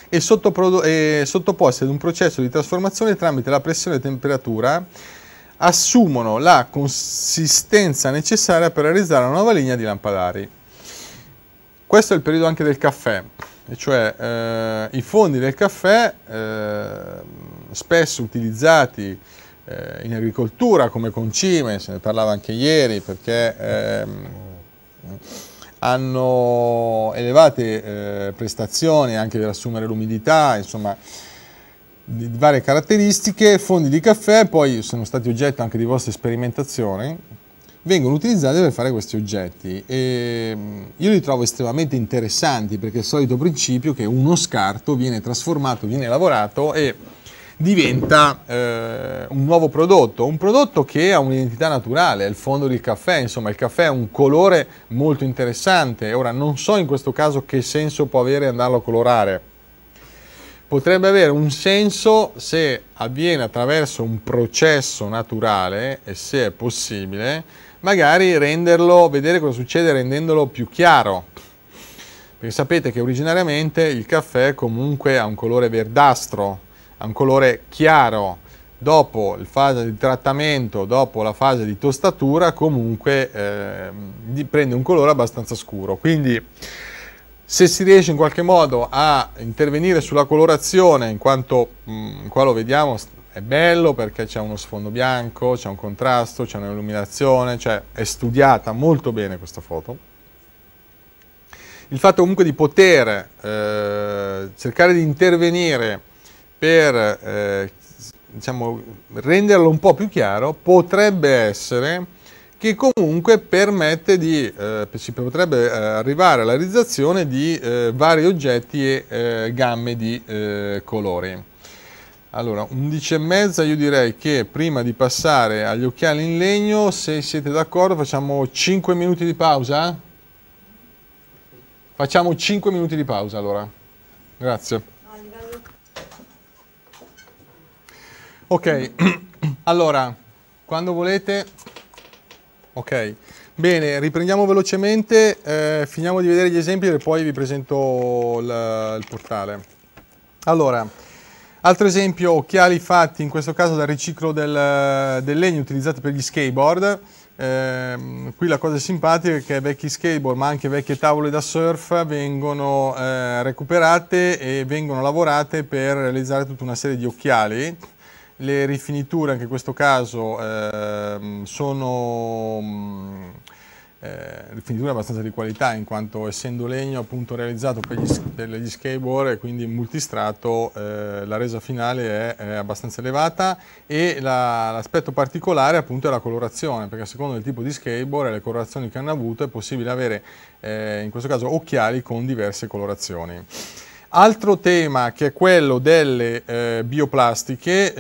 e, sottoposti ad un processo di trasformazione tramite la pressione e temperatura, assumono la consistenza necessaria per realizzare una nuova linea di lampadari. Questo è il periodo anche del caffè, e cioè eh, i fondi del caffè eh, spesso utilizzati eh, in agricoltura come concime, se ne parlava anche ieri perché ehm, hanno elevate eh, prestazioni anche per assumere l'umidità, insomma di varie caratteristiche, fondi di caffè, poi sono stati oggetto anche di vostre sperimentazioni, vengono utilizzati per fare questi oggetti e mm, io li trovo estremamente interessanti perché è il solito principio che uno scarto viene trasformato, viene lavorato e diventa eh, un nuovo prodotto, un prodotto che ha un'identità naturale, è il fondo del caffè, insomma il caffè ha un colore molto interessante, ora non so in questo caso che senso può avere andarlo a colorare, potrebbe avere un senso se avviene attraverso un processo naturale e se è possibile, magari renderlo, vedere cosa succede rendendolo più chiaro. Perché sapete che originariamente il caffè comunque ha un colore verdastro, a un colore chiaro dopo la fase di trattamento, dopo la fase di tostatura, comunque eh, prende un colore abbastanza scuro. Quindi se si riesce in qualche modo a intervenire sulla colorazione, in quanto mh, mm, qua lo vediamo è bello perché c'è uno sfondo bianco, c'è un contrasto, c'è un'illuminazione, cioè è studiata molto bene questa foto. Il fatto comunque di poter eh, cercare di intervenire per eh, diciamo, renderlo un po' più chiaro, potrebbe essere che comunque permette di, eh, si potrebbe eh, arrivare alla realizzazione di eh, vari oggetti e eh, gamme di eh, colori. Allora, 11 e mezza io direi che prima di passare agli occhiali in legno, se siete d'accordo facciamo 5 minuti di pausa? Facciamo 5 minuti di pausa allora. Grazie. Ok, allora, quando volete... Ok, bene, riprendiamo velocemente, eh, finiamo di vedere gli esempi e poi vi presento il, il portale. Allora, altro esempio, occhiali fatti in questo caso dal riciclo del, del legno utilizzato per gli skateboard. Eh, qui la cosa simpatica è che vecchi skateboard ma anche vecchie tavole da surf vengono eh, recuperate e vengono lavorate per realizzare tutta una serie di occhiali le rifiniture anche in questo caso eh, sono mm, eh, rifiniture abbastanza di qualità in quanto essendo legno appunto realizzato per gli, per gli skateboard e quindi multistrato eh, la resa finale è, è abbastanza elevata e l'aspetto la, particolare appunto è la colorazione perché a seconda del tipo di skateboard e le colorazioni che hanno avuto è possibile avere eh, in questo caso occhiali con diverse colorazioni. Altro tema che è quello delle eh, bioplastiche,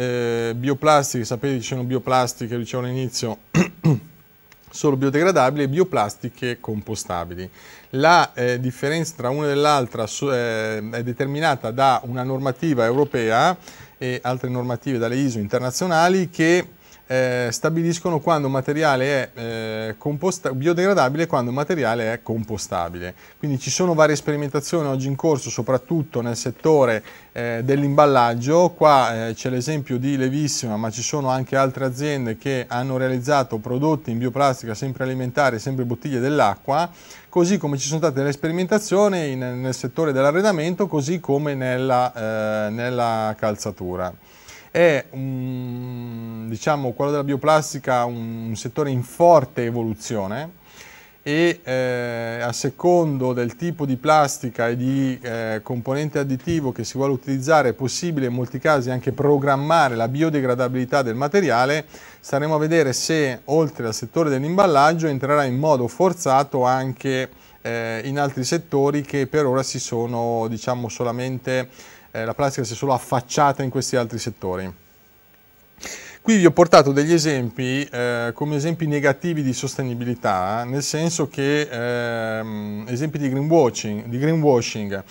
eh, bioplastiche, sapete ci sono bioplastiche, dicevo all'inizio, solo biodegradabili e bioplastiche compostabili. La eh, differenza tra una e l'altra eh, è determinata da una normativa europea e altre normative dalle ISO internazionali che eh, stabiliscono quando un materiale è eh, biodegradabile e quando un materiale è compostabile. Quindi ci sono varie sperimentazioni oggi in corso, soprattutto nel settore eh, dell'imballaggio. Qua eh, c'è l'esempio di Levissima, ma ci sono anche altre aziende che hanno realizzato prodotti in bioplastica sempre alimentari, sempre bottiglie dell'acqua, così come ci sono state delle sperimentazioni nel settore dell'arredamento, così come nella, eh, nella calzatura è un, diciamo, quello della bioplastica un settore in forte evoluzione e eh, a secondo del tipo di plastica e di eh, componente additivo che si vuole utilizzare è possibile in molti casi anche programmare la biodegradabilità del materiale staremo a vedere se oltre al settore dell'imballaggio entrerà in modo forzato anche eh, in altri settori che per ora si sono diciamo solamente eh, la plastica si è solo affacciata in questi altri settori. Qui vi ho portato degli esempi eh, come esempi negativi di sostenibilità, nel senso che eh, esempi di greenwashing, di greenwashing,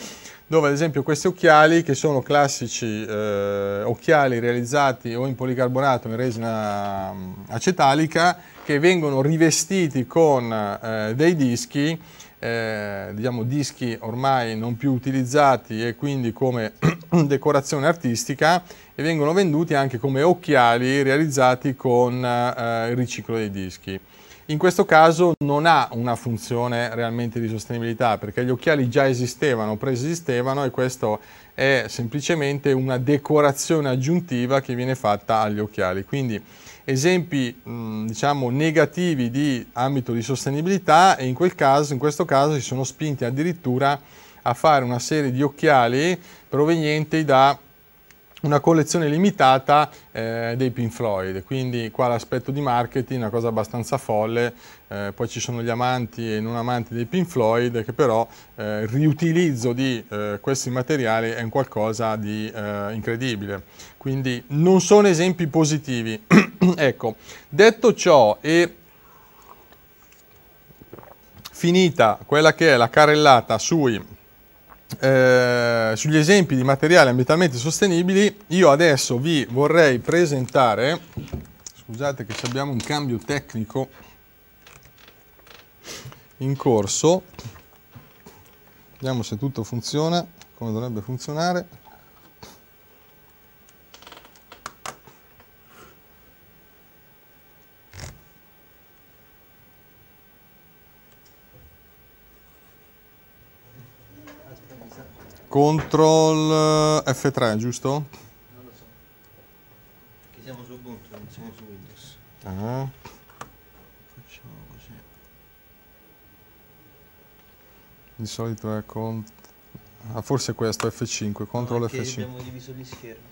dove ad esempio questi occhiali, che sono classici eh, occhiali realizzati o in policarbonato o in resina mm, acetalica, che vengono rivestiti con eh, dei dischi eh, diciamo, dischi ormai non più utilizzati e quindi come decorazione artistica e vengono venduti anche come occhiali realizzati con eh, il riciclo dei dischi. In questo caso non ha una funzione realmente di sostenibilità perché gli occhiali già esistevano, preesistevano e questo è semplicemente una decorazione aggiuntiva che viene fatta agli occhiali. Quindi esempi mh, mm, diciamo, negativi di ambito di sostenibilità e in, quel caso, in questo caso si sono spinti addirittura a fare una serie di occhiali provenienti da una collezione limitata eh, dei Pink Floyd, quindi qua l'aspetto di marketing è una cosa abbastanza folle, eh, poi ci sono gli amanti e non amanti dei Pink Floyd che però eh, il riutilizzo di eh, questi materiali è un qualcosa di eh, incredibile, quindi non sono esempi positivi. ecco, detto ciò e finita quella che è la carrellata sui, eh, sugli esempi di materiali ambientalmente sostenibili, io adesso vi vorrei presentare, scusate che abbiamo un cambio tecnico in corso, vediamo se tutto funziona, come dovrebbe funzionare, Control eh, F3, giusto? Non lo so. Perché siamo su Ubuntu, non siamo su Windows. Ah. Facciamo così. Di solito è con... Ah, forse questo, F5, Control no, F5. Abbiamo diviso gli schermi.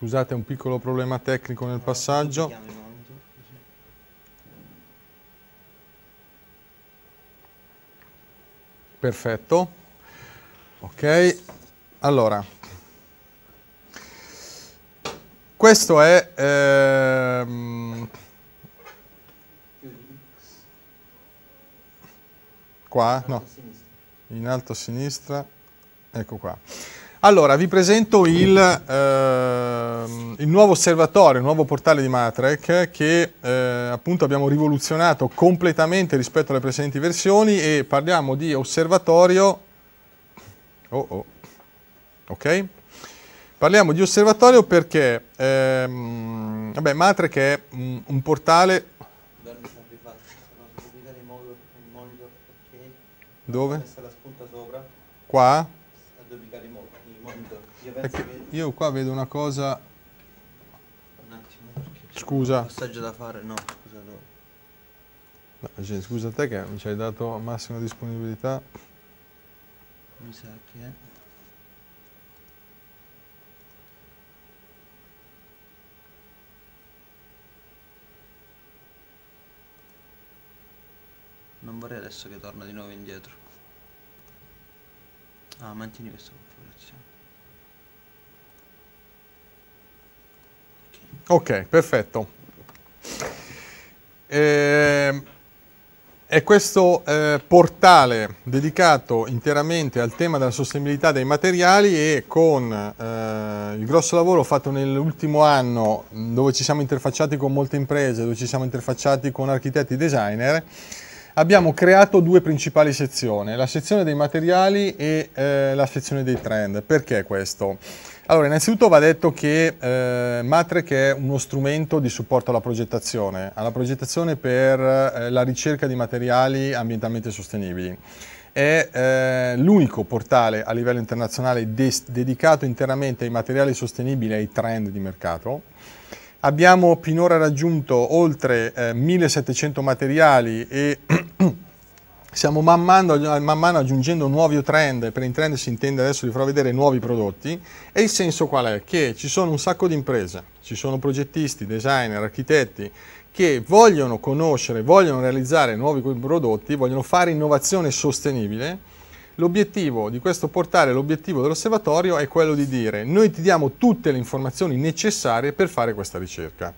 Scusate, un piccolo problema tecnico nel passaggio. Perfetto. Ok, allora. Questo è... Ehm, qua? No. In alto a sinistra. Ecco qua. Allora, vi presento il, eh, il, nuovo osservatorio, il nuovo portale di Matrec che eh, appunto abbiamo rivoluzionato completamente rispetto alle precedenti versioni e parliamo di osservatorio... Oh, oh. Ok? Parliamo di osservatorio perché ehm, vabbè, Matrec è un, un portale... Dove? Qua? Perché io qua vedo una cosa... Un attimo, scusa. Un passaggio da fare, no, scusa, no. Cioè, scusa te che mi ci hai dato massima disponibilità. Mi sa che... Non vorrei adesso che torna di nuovo indietro. Ah, mantieni questo Ok, perfetto. Eh, è questo eh, portale dedicato interamente al tema della sostenibilità dei materiali e con eh, il grosso lavoro fatto nell'ultimo anno dove ci siamo interfacciati con molte imprese, dove ci siamo interfacciati con architetti e designer, abbiamo creato due principali sezioni, la sezione dei materiali e eh, la sezione dei trend. Perché questo? Allora, innanzitutto va detto che eh, Matrec è uno strumento di supporto alla progettazione, alla progettazione per eh, la ricerca di materiali ambientalmente sostenibili. È eh, l'unico portale a livello internazionale dedicato interamente ai materiali sostenibili e ai trend di mercato. Abbiamo finora raggiunto oltre eh, 1700 materiali e stiamo man mano, man mano, aggiungendo nuovi trend, per in trend si intende adesso di far vedere nuovi prodotti, e il senso qual è? Che ci sono un sacco di imprese, ci sono progettisti, designer, architetti che vogliono conoscere, vogliono realizzare nuovi prodotti, vogliono fare innovazione sostenibile. L'obiettivo di questo portale, l'obiettivo dell'osservatorio è quello di dire noi ti diamo tutte le informazioni necessarie per fare questa ricerca.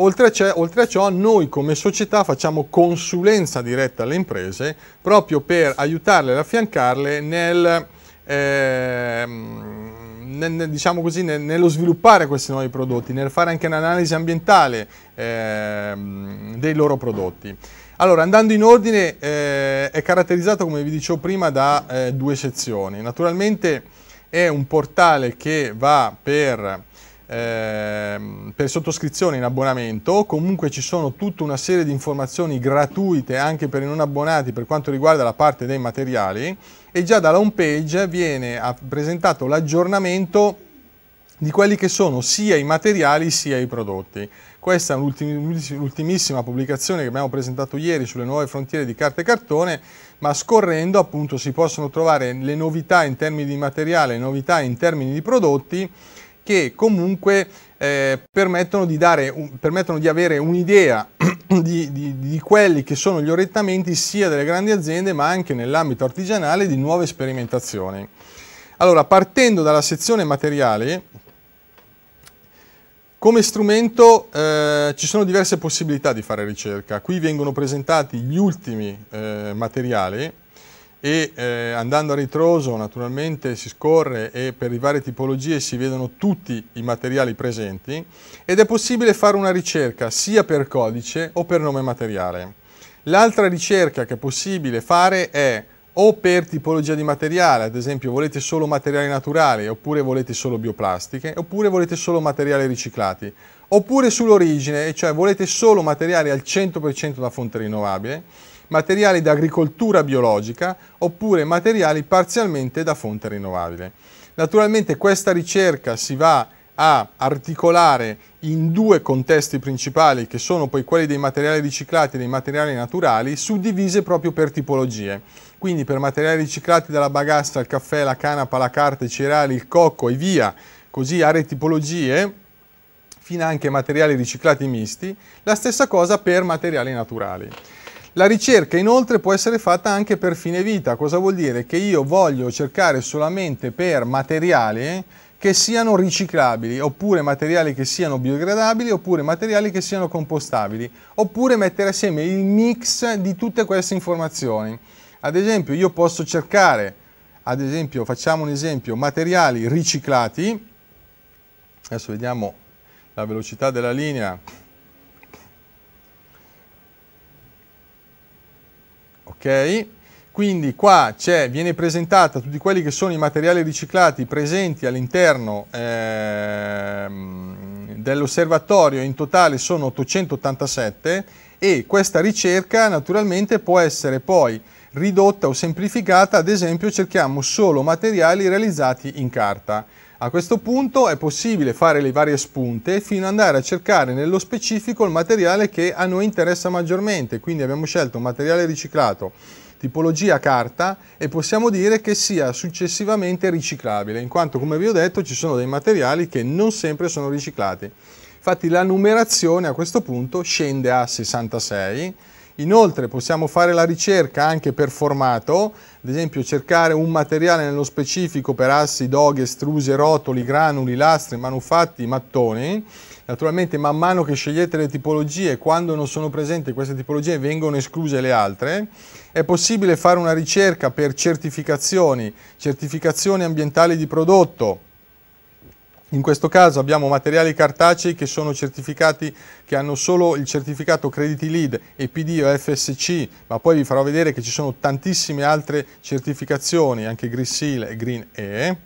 Oltre a, oltre a, ciò noi come società facciamo consulenza diretta alle imprese proprio per aiutarle ad affiancarle nel, eh, nel, diciamo così, nel, nello sviluppare questi nuovi prodotti, nel fare anche un'analisi ambientale eh, dei loro prodotti. Allora, andando in ordine, eh, è caratterizzato, come vi dicevo prima, da eh, due sezioni. Naturalmente è un portale che va per Ehm, per sottoscrizione in abbonamento, comunque ci sono tutta una serie di informazioni gratuite anche per i non abbonati per quanto riguarda la parte dei materiali e già dalla home page viene presentato l'aggiornamento di quelli che sono sia i materiali sia i prodotti. Questa è l'ultimissima pubblicazione che abbiamo presentato ieri sulle nuove frontiere di carta e cartone, ma scorrendo appunto si possono trovare le novità in termini di materiale, le novità in termini di prodotti che comunque eh, permettono, di dare, un, permettono, di avere un'idea di, di, di, quelli che sono gli orientamenti sia delle grandi aziende ma anche nell'ambito artigianale di nuove sperimentazioni. Allora, partendo dalla sezione materiali, come strumento eh, ci sono diverse possibilità di fare ricerca. Qui vengono presentati gli ultimi eh, materiali, e eh, andando a ritroso naturalmente si scorre e per le varie tipologie si vedono tutti i materiali presenti ed è possibile fare una ricerca sia per codice o per nome materiale. L'altra ricerca che è possibile fare è o per tipologia di materiale, ad esempio volete solo materiali naturali, oppure volete solo bioplastiche, oppure volete solo materiali riciclati, oppure sull'origine, cioè volete solo materiali al 100% da fonte rinnovabile, materiali da agricoltura biologica oppure materiali parzialmente da fonte rinnovabile. Naturalmente questa ricerca si va a articolare in due contesti principali che sono poi quelli dei materiali riciclati e dei materiali naturali suddivise proprio per tipologie quindi per materiali riciclati dalla bagassa al caffè, la canapa, la carta, i cereali, il cocco e via così aree tipologie fino anche materiali riciclati misti la stessa cosa per materiali naturali la ricerca inoltre può essere fatta anche per fine vita, cosa vuol dire? Che io voglio cercare solamente per materiali che siano riciclabili, oppure materiali che siano biodegradabili, oppure materiali che siano compostabili, oppure mettere assieme il mix di tutte queste informazioni. Ad esempio io posso cercare, ad esempio facciamo un esempio, materiali riciclati, adesso vediamo la velocità della linea, ok? Quindi qua viene presentata tutti quelli che sono i materiali riciclati presenti all'interno eh, dell'osservatorio, in totale sono 887 e questa ricerca naturalmente può essere poi ridotta o semplificata, ad esempio cerchiamo solo materiali realizzati in carta. A questo punto è possibile fare le varie spunte fino ad andare a cercare nello specifico il materiale che a noi interessa maggiormente, quindi abbiamo scelto un materiale riciclato tipologia carta e possiamo dire che sia successivamente riciclabile, in quanto come vi ho detto ci sono dei materiali che non sempre sono riciclati. Infatti la numerazione a questo punto scende a 66 Inoltre possiamo fare la ricerca anche per formato, ad esempio cercare un materiale nello specifico per assi, doghe, estrusi, rotoli, granuli, lastre, manufatti, mattoni. Naturalmente man mano che scegliete le tipologie, quando non sono presenti queste tipologie vengono escluse le altre. È possibile fare una ricerca per certificazioni, certificazioni ambientali di prodotto, in questo caso abbiamo materiali cartacei che sono certificati, che hanno solo il certificato Crediti Lead, EPD o FSC, ma poi vi farò vedere che ci sono tantissime altre certificazioni, anche Green Seal e Green E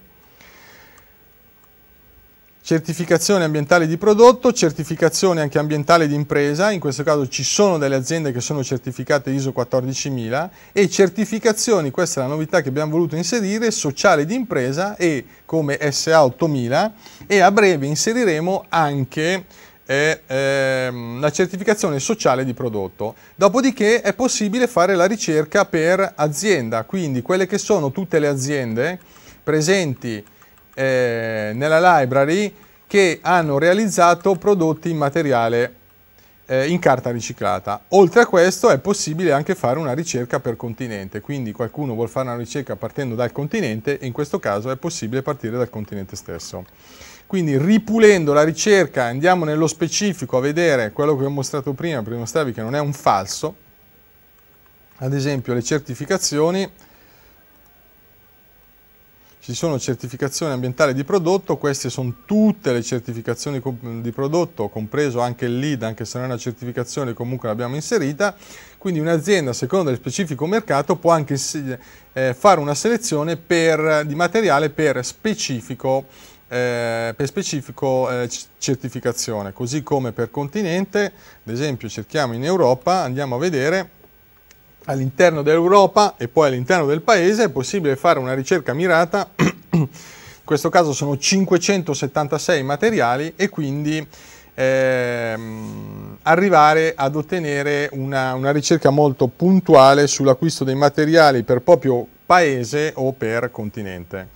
certificazione ambientale di prodotto, certificazione anche ambientale di impresa, in questo caso ci sono delle aziende che sono certificate ISO 14000 e certificazioni, questa è la novità che abbiamo voluto inserire, sociale di impresa e come SA 8000 e a breve inseriremo anche eh, eh, la certificazione sociale di prodotto. Dopodiché è possibile fare la ricerca per azienda, quindi quelle che sono tutte le aziende presenti eh, nella library che hanno realizzato prodotti in materiale eh, in carta riciclata. Oltre a questo è possibile anche fare una ricerca per continente, quindi qualcuno vuole fare una ricerca partendo dal continente in questo caso è possibile partire dal continente stesso. Quindi ripulendo la ricerca andiamo nello specifico a vedere quello che ho mostrato prima per dimostrarvi che non è un falso, ad esempio le certificazioni, ci sono certificazioni ambientali di prodotto, queste sono tutte le certificazioni di prodotto, compreso anche il lead, anche se non è una certificazione comunque l'abbiamo inserita, quindi un'azienda a seconda del specifico mercato può anche eh, fare una selezione per, di materiale per specifico eh, per specifico eh, certificazione, così come per continente, ad esempio cerchiamo in Europa, andiamo a vedere all'interno dell'Europa e poi all'interno del paese è possibile fare una ricerca mirata, in questo caso sono 576 materiali e quindi ehm, arrivare ad ottenere una, una ricerca molto puntuale sull'acquisto dei materiali per proprio paese o per continente.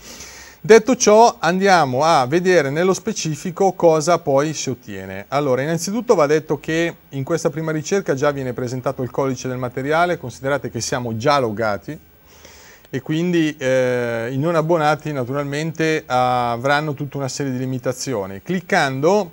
Detto ciò andiamo a vedere nello specifico cosa poi si ottiene. Allora innanzitutto va detto che in questa prima ricerca già viene presentato il codice del materiale, considerate che siamo già logati e quindi eh, i non abbonati naturalmente avranno tutta una serie di limitazioni. Cliccando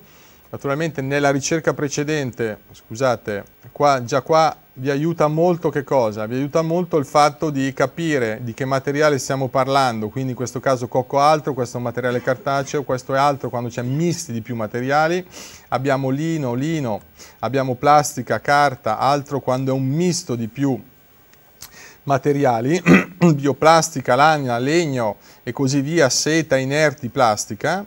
naturalmente nella ricerca precedente, scusate, qua, già qua vi aiuta molto che cosa? Vi aiuta molto il fatto di capire di che materiale stiamo parlando, quindi in questo caso cocco altro, questo è un materiale cartaceo, questo è altro, quando c'è misti di più materiali, abbiamo lino, lino, abbiamo plastica, carta, altro quando è un misto di più materiali, bioplastica, lana, legno e così via, seta, inerti, plastica,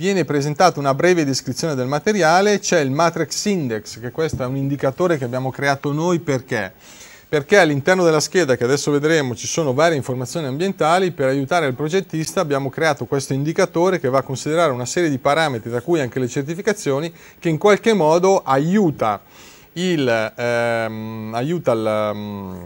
viene presentata una breve descrizione del materiale, c'è il Matrix Index, che questo è un indicatore che abbiamo creato noi perché? Perché all'interno della scheda, che adesso vedremo, ci sono varie informazioni ambientali, per aiutare il progettista abbiamo creato questo indicatore che va a considerare una serie di parametri, tra cui anche le certificazioni, che in qualche modo aiuta il, ehm, aiuta il, ehm,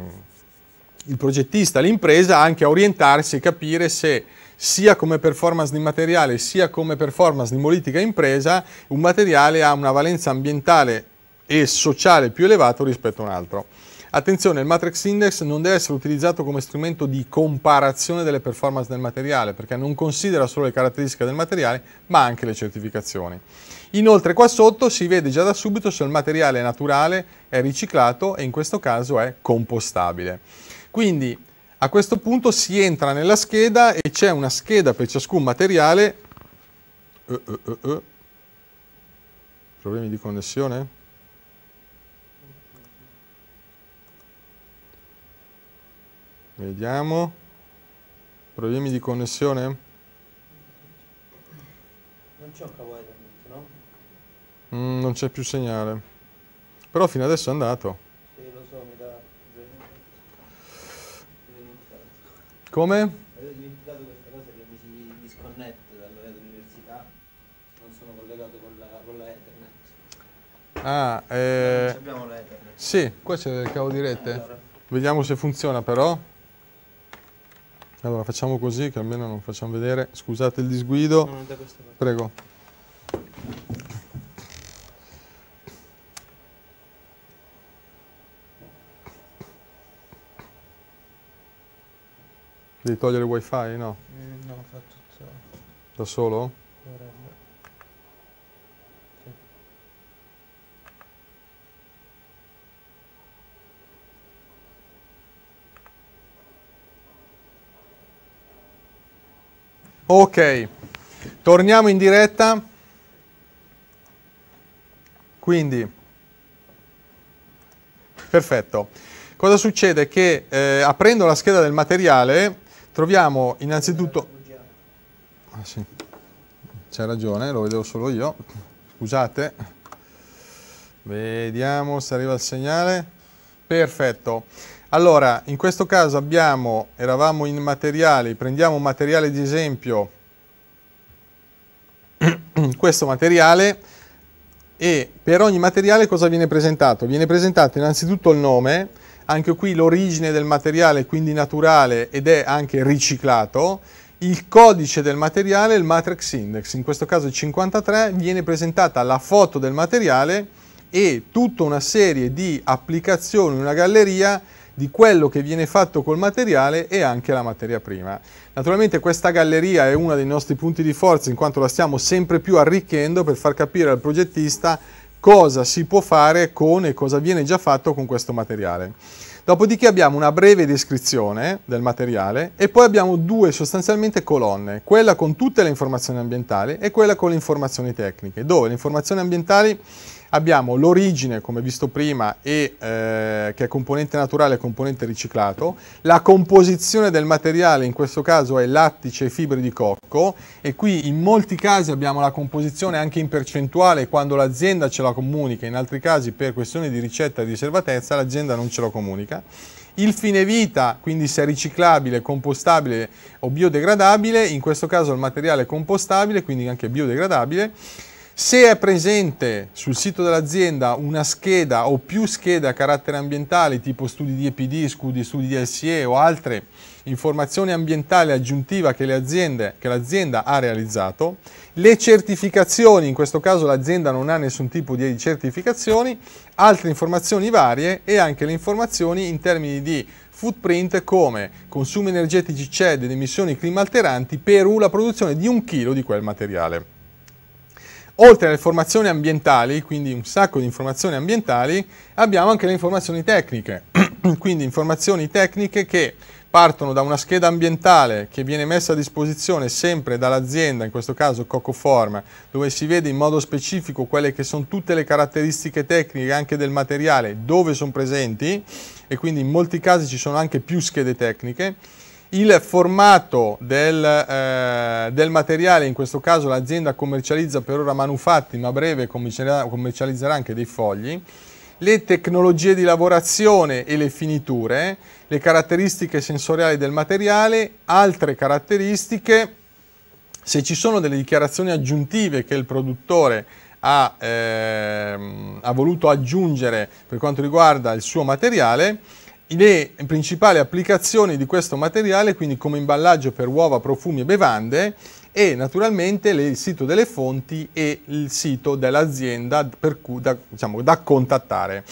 il progettista, l'impresa anche a orientarsi e capire se sia come performance di materiale sia come performance di politica impresa, un materiale ha una valenza ambientale e sociale più elevato rispetto a un altro. Attenzione, il Matrix Index non deve essere utilizzato come strumento di comparazione delle performance del materiale, perché non considera solo le caratteristiche del materiale, ma anche le certificazioni. Inoltre qua sotto si vede già da subito se il materiale è naturale, è riciclato e in questo caso è compostabile. Quindi a questo punto si entra nella scheda e c'è una scheda per ciascun materiale. Uh, uh, uh, Problemi di connessione? Vediamo. Problemi di connessione? Non c'è un cavo Ethernet, no? Mm, non c'è più segnale. Però fino adesso è andato. Come? Avevo dimenticato questa cosa che mi si disconnette dalla rete università, non sono collegato con la, con la Ethernet. Ah, eh... Non abbiamo l'Ethernet. Sì, qua c'è il cavo di rete. Allora. Vediamo se funziona però. Allora facciamo così che almeno non facciamo vedere. Scusate il disguido. No, Prego. Devi togliere il wifi? No. Mm, no, fa tutto. Da solo? Dovrebbe. Sì. Ok, torniamo in diretta. Quindi, perfetto. Cosa succede? Che eh, aprendo la scheda del materiale Troviamo innanzitutto... Ah, C'è ragione, lo vedevo solo io. Scusate. Vediamo se arriva il segnale. Perfetto. Allora, in questo caso abbiamo, eravamo in materiali, prendiamo un materiale di esempio, questo materiale, e per ogni materiale cosa viene presentato? Viene presentato innanzitutto il nome, anche qui l'origine del materiale quindi naturale ed è anche riciclato, il codice del materiale il matrix index, in questo caso il 53, viene presentata la foto del materiale e tutta una serie di applicazioni, una galleria di quello che viene fatto col materiale e anche la materia prima. Naturalmente questa galleria è uno dei nostri punti di forza in quanto la stiamo sempre più arricchendo per far capire al progettista cosa si può fare con e cosa viene già fatto con questo materiale. Dopodiché abbiamo una breve descrizione del materiale e poi abbiamo due sostanzialmente colonne, quella con tutte le informazioni ambientali e quella con le informazioni tecniche, dove le informazioni ambientali abbiamo l'origine, come visto prima, e, eh, che è componente naturale e componente riciclato, la composizione del materiale, in questo caso è lattice e fibre di cocco, e qui in molti casi abbiamo la composizione anche in percentuale quando l'azienda ce la comunica, in altri casi per questioni di ricetta e di riservatezza l'azienda non ce la comunica. Il fine vita, quindi se è riciclabile, compostabile o biodegradabile, in questo caso il materiale è compostabile, quindi anche biodegradabile, se è presente sul sito dell'azienda una scheda o più schede a carattere ambientale, tipo studi di EPD, studi, di LCE o altre informazioni ambientali aggiuntive che, l'azienda ha realizzato, le certificazioni, in questo caso l'azienda non ha nessun tipo di certificazioni, altre informazioni varie e anche le informazioni in termini di footprint come consumi energetici CED ed emissioni climalteranti per la produzione di un chilo di quel materiale. Oltre alle informazioni ambientali, quindi un sacco di informazioni ambientali, abbiamo anche le informazioni tecniche, quindi informazioni tecniche che partono da una scheda ambientale che viene messa a disposizione sempre dall'azienda, in questo caso Cocoform, dove si vede in modo specifico quelle che sono tutte le caratteristiche tecniche anche del materiale, dove sono presenti e quindi in molti casi ci sono anche più schede tecniche il formato del, eh, del, materiale, in questo caso l'azienda commercializza per ora manufatti, ma a breve commercializzerà anche dei fogli, le tecnologie di lavorazione e le finiture, le caratteristiche sensoriali del materiale, altre caratteristiche, se ci sono delle dichiarazioni aggiuntive che il produttore ha, eh, ha voluto aggiungere per quanto riguarda il suo materiale, le principali applicazioni di questo materiale, quindi come imballaggio per uova, profumi e bevande, e naturalmente il sito delle fonti e il sito dell'azienda da, diciamo, da, contattare.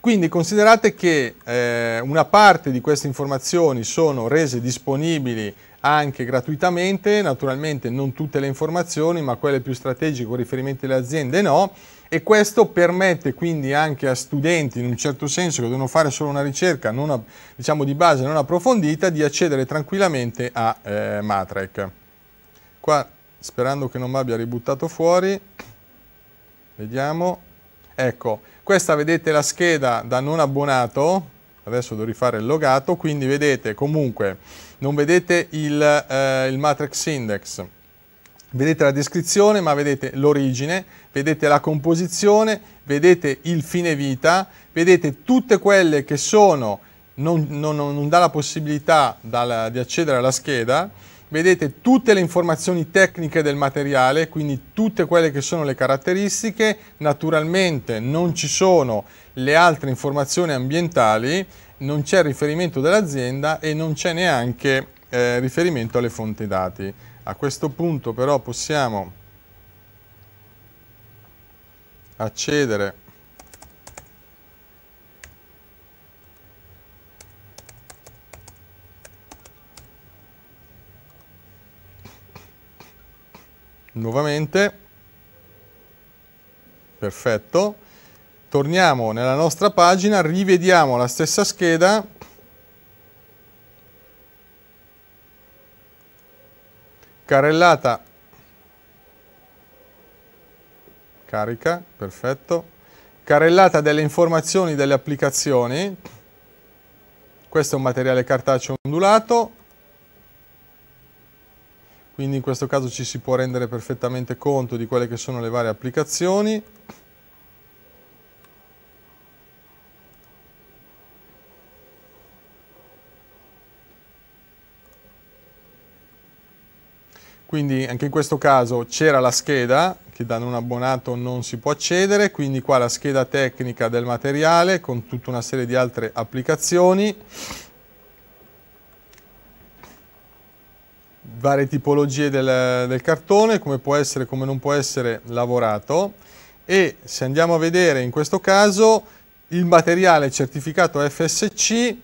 Quindi considerate che eh, una parte di queste informazioni sono rese disponibili anche gratuitamente, naturalmente non tutte le informazioni, ma quelle più strategiche con riferimento alle aziende no, e questo permette quindi anche a studenti in un certo senso che devono fare solo una ricerca non, diciamo di base non approfondita di accedere tranquillamente a eh, Matrec. Qua sperando che non mi abbia ributtato fuori, vediamo, ecco questa vedete la scheda da non abbonato, adesso devo rifare il logato, quindi vedete comunque non vedete il, eh, il Matrix Index Vedete la descrizione, ma vedete l'origine, vedete la composizione, vedete il fine vita, vedete tutte quelle che sono, non, non, non dà la possibilità dalla, di accedere alla scheda, vedete tutte le informazioni tecniche del materiale, quindi tutte quelle che sono le caratteristiche, naturalmente non ci sono le altre informazioni ambientali, non c'è riferimento dell'azienda e non c'è neanche eh, riferimento alle fonti dati. A questo punto però possiamo accedere nuovamente perfetto torniamo nella nostra pagina rivediamo la stessa scheda carrellata carica, perfetto, carrellata delle informazioni delle applicazioni, questo è un materiale cartaceo ondulato, quindi in questo caso ci si può rendere perfettamente conto di quelle che sono le varie applicazioni, Quindi anche in questo caso c'era la scheda che da non abbonato non si può accedere, quindi qua la scheda tecnica del materiale con tutta una serie di altre applicazioni, varie tipologie del, del cartone, come può essere, e come non può essere lavorato e se andiamo a vedere in questo caso il materiale certificato FSC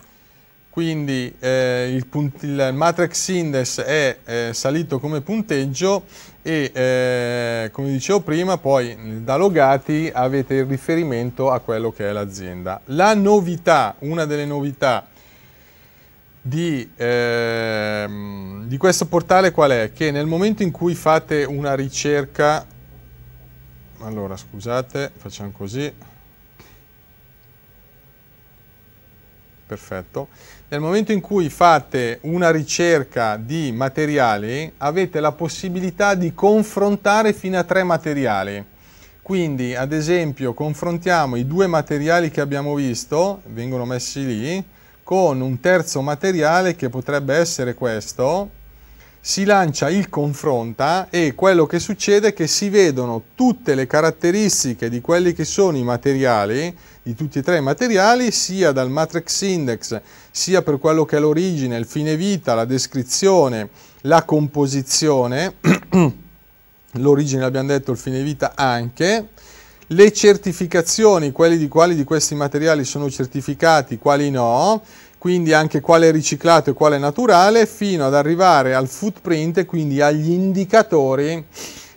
quindi eh, il, il, matrix index è eh, salito come punteggio e eh, come dicevo prima poi da logati avete il riferimento a quello che è l'azienda. La novità, una delle novità di, ehm, di questo portale qual è? Che nel momento in cui fate una ricerca, allora scusate facciamo così, perfetto, nel momento in cui fate una ricerca di materiali avete la possibilità di confrontare fino a tre materiali. Quindi ad esempio confrontiamo i due materiali che abbiamo visto, vengono messi lì, con un terzo materiale che potrebbe essere questo, si lancia il confronta e quello che succede è che si vedono tutte le caratteristiche di quelli che sono i materiali di tutti e tre i materiali, sia dal matrix index, sia per quello che è l'origine, il fine vita, la descrizione, la composizione, l'origine l'abbiamo detto, il fine vita anche, le certificazioni, quelli di quali di questi materiali sono certificati, quali no, quindi anche quale è riciclato e quale è naturale, fino ad arrivare al footprint quindi agli indicatori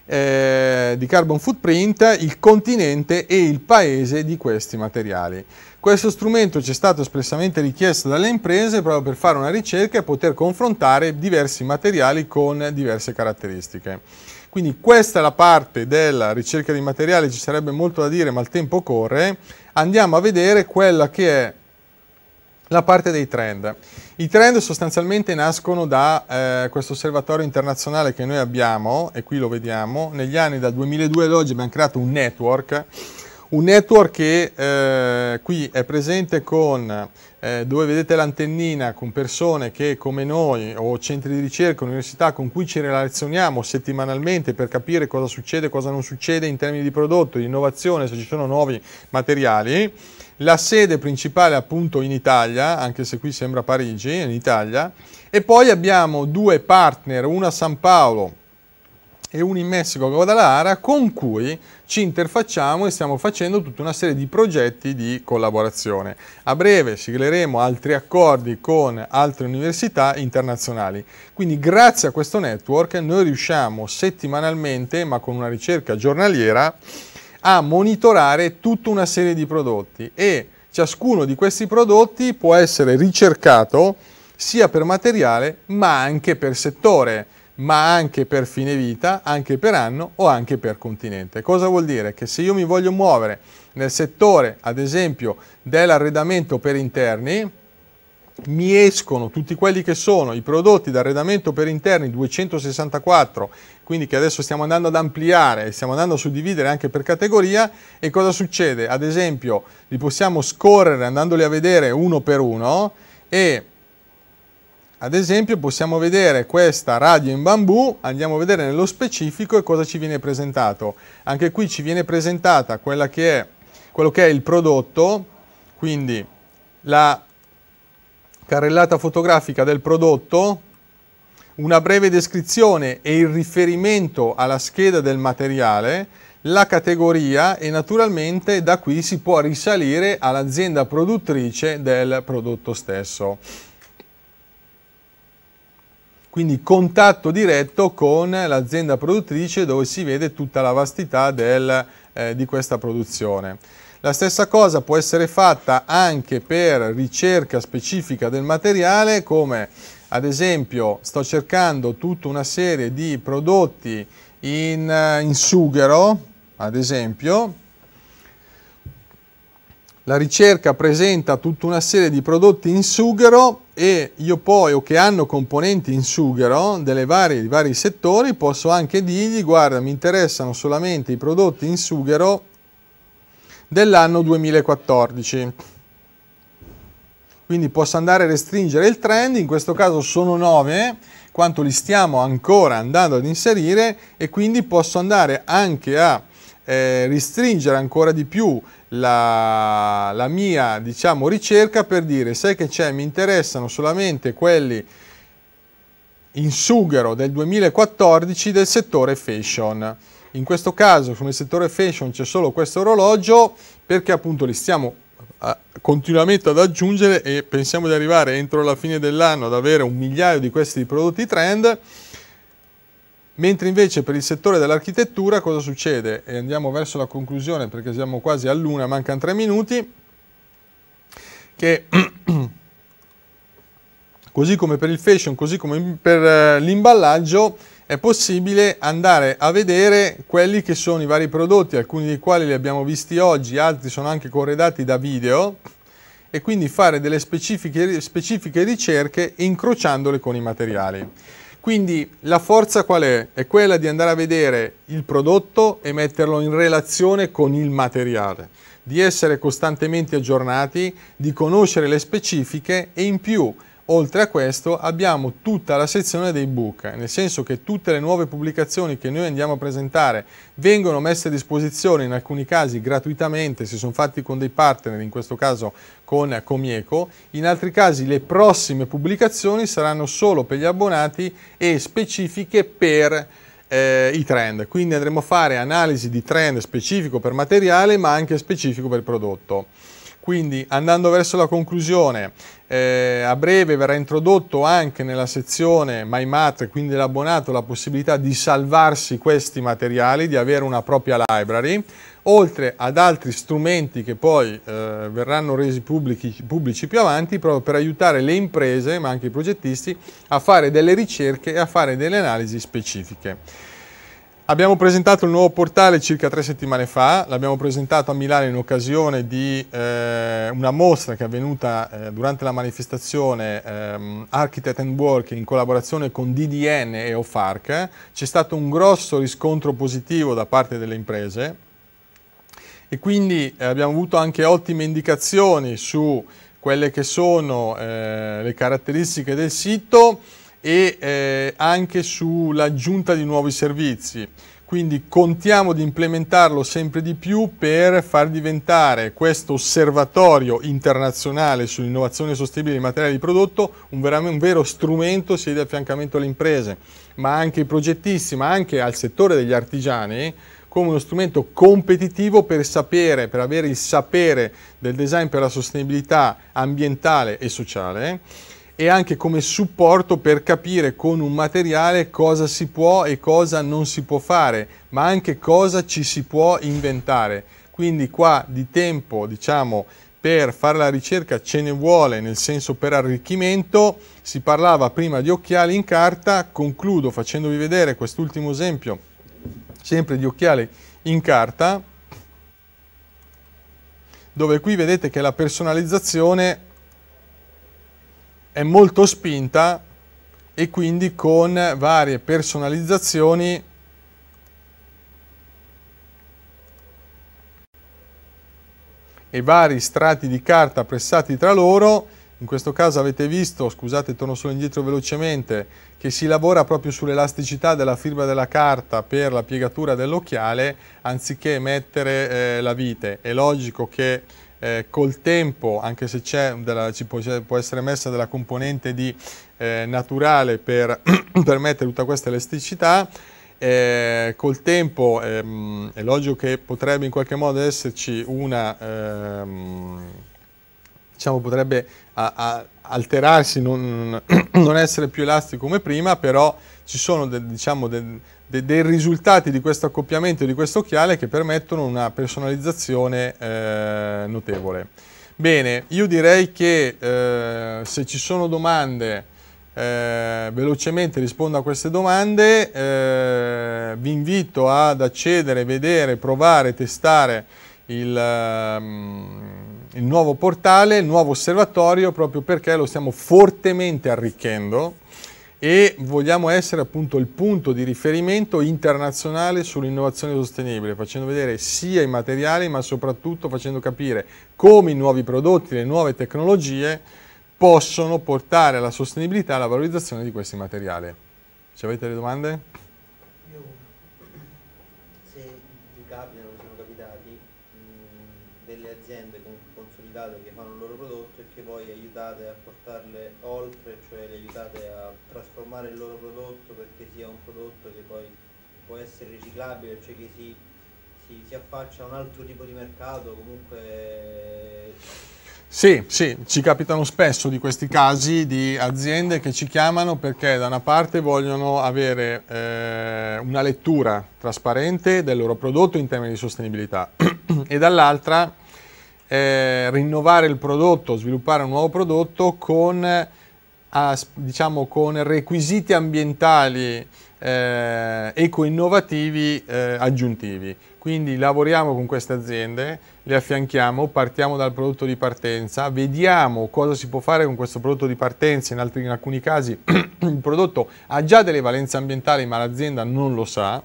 eh, di carbon footprint il continente e il paese di questi materiali. Questo strumento ci è stato espressamente richiesto dalle imprese proprio per fare una ricerca e poter confrontare diversi materiali con diverse caratteristiche. Quindi questa è la parte della ricerca di materiali, ci sarebbe molto da dire ma il tempo corre. Andiamo a vedere quella che è la parte dei trend. I trend sostanzialmente nascono da eh, questo osservatorio internazionale che noi abbiamo, e qui lo vediamo, negli anni dal 2002 ad oggi abbiamo creato un network, un network che eh, qui è presente con, eh, dove vedete l'antennina, con persone che come noi o centri di ricerca, università con cui ci relazioniamo settimanalmente per capire cosa succede, cosa non succede in termini di prodotto, di innovazione, se ci sono nuovi materiali la sede principale appunto in Italia, anche se qui sembra Parigi, in Italia, e poi abbiamo due partner, una a San Paolo e una in Messico, Guadalajara, con cui ci interfacciamo e stiamo facendo tutta una serie di progetti di collaborazione. A breve sigleremo altri accordi con altre università internazionali. Quindi grazie a questo network noi riusciamo settimanalmente, ma con una ricerca giornaliera, a monitorare tutta una serie di prodotti e ciascuno di questi prodotti può essere ricercato sia per materiale ma anche per settore, ma anche per fine vita, anche per anno o anche per continente. Cosa vuol dire? Che se io mi voglio muovere nel settore, ad esempio, dell'arredamento per interni, mi escono tutti quelli che sono i prodotti d'arredamento per interni 264, quindi che adesso stiamo andando ad ampliare, stiamo andando a suddividere anche per categoria e cosa succede? Ad esempio li possiamo scorrere andandoli a vedere uno per uno e ad esempio possiamo vedere questa radio in bambù, andiamo a vedere nello specifico e cosa ci viene presentato. Anche qui ci viene presentata quella che è, quello che è il prodotto, quindi la carrellata fotografica del prodotto, una breve descrizione e il riferimento alla scheda del materiale, la categoria e naturalmente da qui si può risalire all'azienda produttrice del prodotto stesso. Quindi contatto diretto con l'azienda produttrice dove si vede tutta la vastità del, eh, di questa produzione. La stessa cosa può essere fatta anche per ricerca specifica del materiale come ad esempio sto cercando tutta una serie di prodotti in, eh, in sughero, ad esempio, la ricerca presenta tutta una serie di prodotti in sughero e io poi, o che hanno componenti in sughero delle varie, di vari settori, posso anche dirgli, guarda, mi interessano solamente i prodotti in sughero dell'anno 2014. Quindi posso andare a restringere il trend, in questo caso sono 9, quanto li stiamo ancora andando ad inserire e quindi posso andare anche a eh, restringere ancora di più la, la mia diciamo, ricerca per dire sai che c'è, mi interessano solamente quelli in sughero del 2014 del settore fashion. In questo caso, come settore fashion, c'è solo questo orologio perché appunto li stiamo continuamente ad aggiungere e pensiamo di arrivare entro la fine dell'anno ad avere un migliaio di questi prodotti trend. Mentre invece per il settore dell'architettura cosa succede? E andiamo verso la conclusione perché siamo quasi all'una, mancano tre minuti, che così come per il fashion, così come per eh, l'imballaggio, è possibile andare a vedere quelli che sono i vari prodotti, alcuni dei quali li abbiamo visti oggi, altri sono anche corredati da video e quindi fare delle specifiche, specifiche ricerche incrociandole con i materiali. Quindi la forza qual è? È quella di andare a vedere il prodotto e metterlo in relazione con il materiale, di essere costantemente aggiornati, di conoscere le specifiche e in più Oltre a questo abbiamo tutta la sezione dei book, nel senso che tutte le nuove pubblicazioni che noi andiamo a presentare vengono messe a disposizione in alcuni casi gratuitamente se sono fatti con dei partner, in questo caso con Comieco, in altri casi le prossime pubblicazioni saranno solo per gli abbonati e specifiche per eh, i trend, quindi andremo a fare analisi di trend specifico per materiale ma anche specifico per prodotto. Quindi andando verso la conclusione, eh, a breve verrà introdotto anche nella sezione My Matter, quindi l'abbonato, la possibilità di salvarsi questi materiali, di avere una propria library, oltre ad altri strumenti che poi eh, verranno resi pubblici, pubblici più avanti, proprio per aiutare le imprese, ma anche i progettisti, a fare delle ricerche e a fare delle analisi specifiche. Abbiamo presentato il nuovo portale circa tre settimane fa, l'abbiamo presentato a Milano in occasione di eh, una mostra che è avvenuta eh, durante la manifestazione ehm, Architect and Work in collaborazione con DDN e OFARC. C'è stato un grosso riscontro positivo da parte delle imprese e quindi eh, abbiamo avuto anche ottime indicazioni su quelle che sono eh, le caratteristiche del sito e eh, anche sull'aggiunta di nuovi servizi. Quindi contiamo di implementarlo sempre di più per far diventare questo osservatorio internazionale sull'innovazione sostenibile di materiali di prodotto un, un vero strumento sia di affiancamento alle imprese, ma anche ai progettisti, ma anche al settore degli artigiani, come uno strumento competitivo per sapere, per avere il sapere del design per la sostenibilità ambientale e sociale e anche come supporto per capire con un materiale cosa si può e cosa non si può fare, ma anche cosa ci si può inventare. Quindi qua di tempo, diciamo, per fare la ricerca ce ne vuole, nel senso per arricchimento, si parlava prima di occhiali in carta, concludo facendovi vedere quest'ultimo esempio, sempre di occhiali in carta, dove qui vedete che la personalizzazione è molto spinta e quindi con varie personalizzazioni e vari strati di carta pressati tra loro in questo caso avete visto, scusate torno solo indietro velocemente, che si lavora proprio sull'elasticità della firma della carta per la piegatura dell'occhiale anziché mettere eh, la vite. È logico che eh, col tempo, anche se della, ci può, può, essere messa della componente di, eh, naturale per permettere tutta questa elasticità, eh, col tempo ehm, è logico che potrebbe in qualche modo esserci una... Ehm, diciamo potrebbe a, a alterarsi, non, non, essere più elastico come prima, però ci sono de, diciamo, de, de dei risultati di questo accoppiamento e di questo occhiale che permettono una personalizzazione eh, notevole. Bene, io direi che eh, se ci sono domande eh, velocemente rispondo a queste domande, eh, vi invito ad accedere, vedere, provare, testare il, um, il nuovo portale, il nuovo osservatorio, proprio perché lo stiamo fortemente arricchendo e vogliamo essere appunto il punto di riferimento internazionale sull'innovazione sostenibile, facendo vedere sia i materiali ma soprattutto facendo capire come i nuovi prodotti, le nuove tecnologie possono portare alla sostenibilità e alla valorizzazione di questi materiali. Ci avete delle domande? trasformare il loro prodotto perché sia un prodotto che poi può essere riciclabile, cioè che si, si, si affaccia a un altro tipo di mercato, comunque sì, sì, ci capitano spesso di questi casi di aziende che ci chiamano perché da una parte vogliono avere eh, una lettura trasparente del loro prodotto in termini di sostenibilità e dall'altra eh, rinnovare il prodotto, sviluppare un nuovo prodotto con a, diciamo, con requisiti ambientali eh, eco-innovativi eh, aggiuntivi. Quindi lavoriamo con queste aziende, le affianchiamo, partiamo dal prodotto di partenza, vediamo cosa si può fare con questo prodotto di partenza, in, altri, in alcuni casi il prodotto ha già delle valenze ambientali ma l'azienda non lo sa,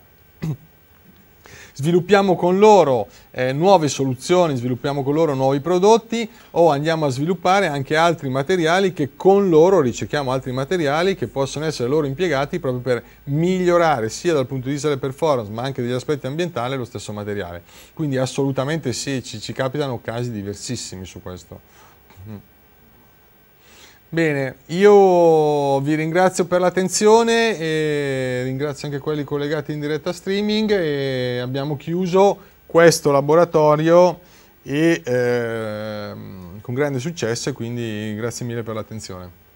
sviluppiamo con loro eh, nuove soluzioni, sviluppiamo con loro nuovi prodotti o andiamo a sviluppare anche altri materiali che con loro ricerchiamo altri materiali che possono essere loro impiegati proprio per migliorare sia dal punto di vista delle performance ma anche degli aspetti ambientali lo stesso materiale. Quindi assolutamente sì, ci, ci capitano casi diversissimi su questo. Mm. Bene, io vi ringrazio per l'attenzione e ringrazio anche quelli collegati in diretta streaming e abbiamo chiuso questo laboratorio e, eh, con grande successo e quindi grazie mille per l'attenzione.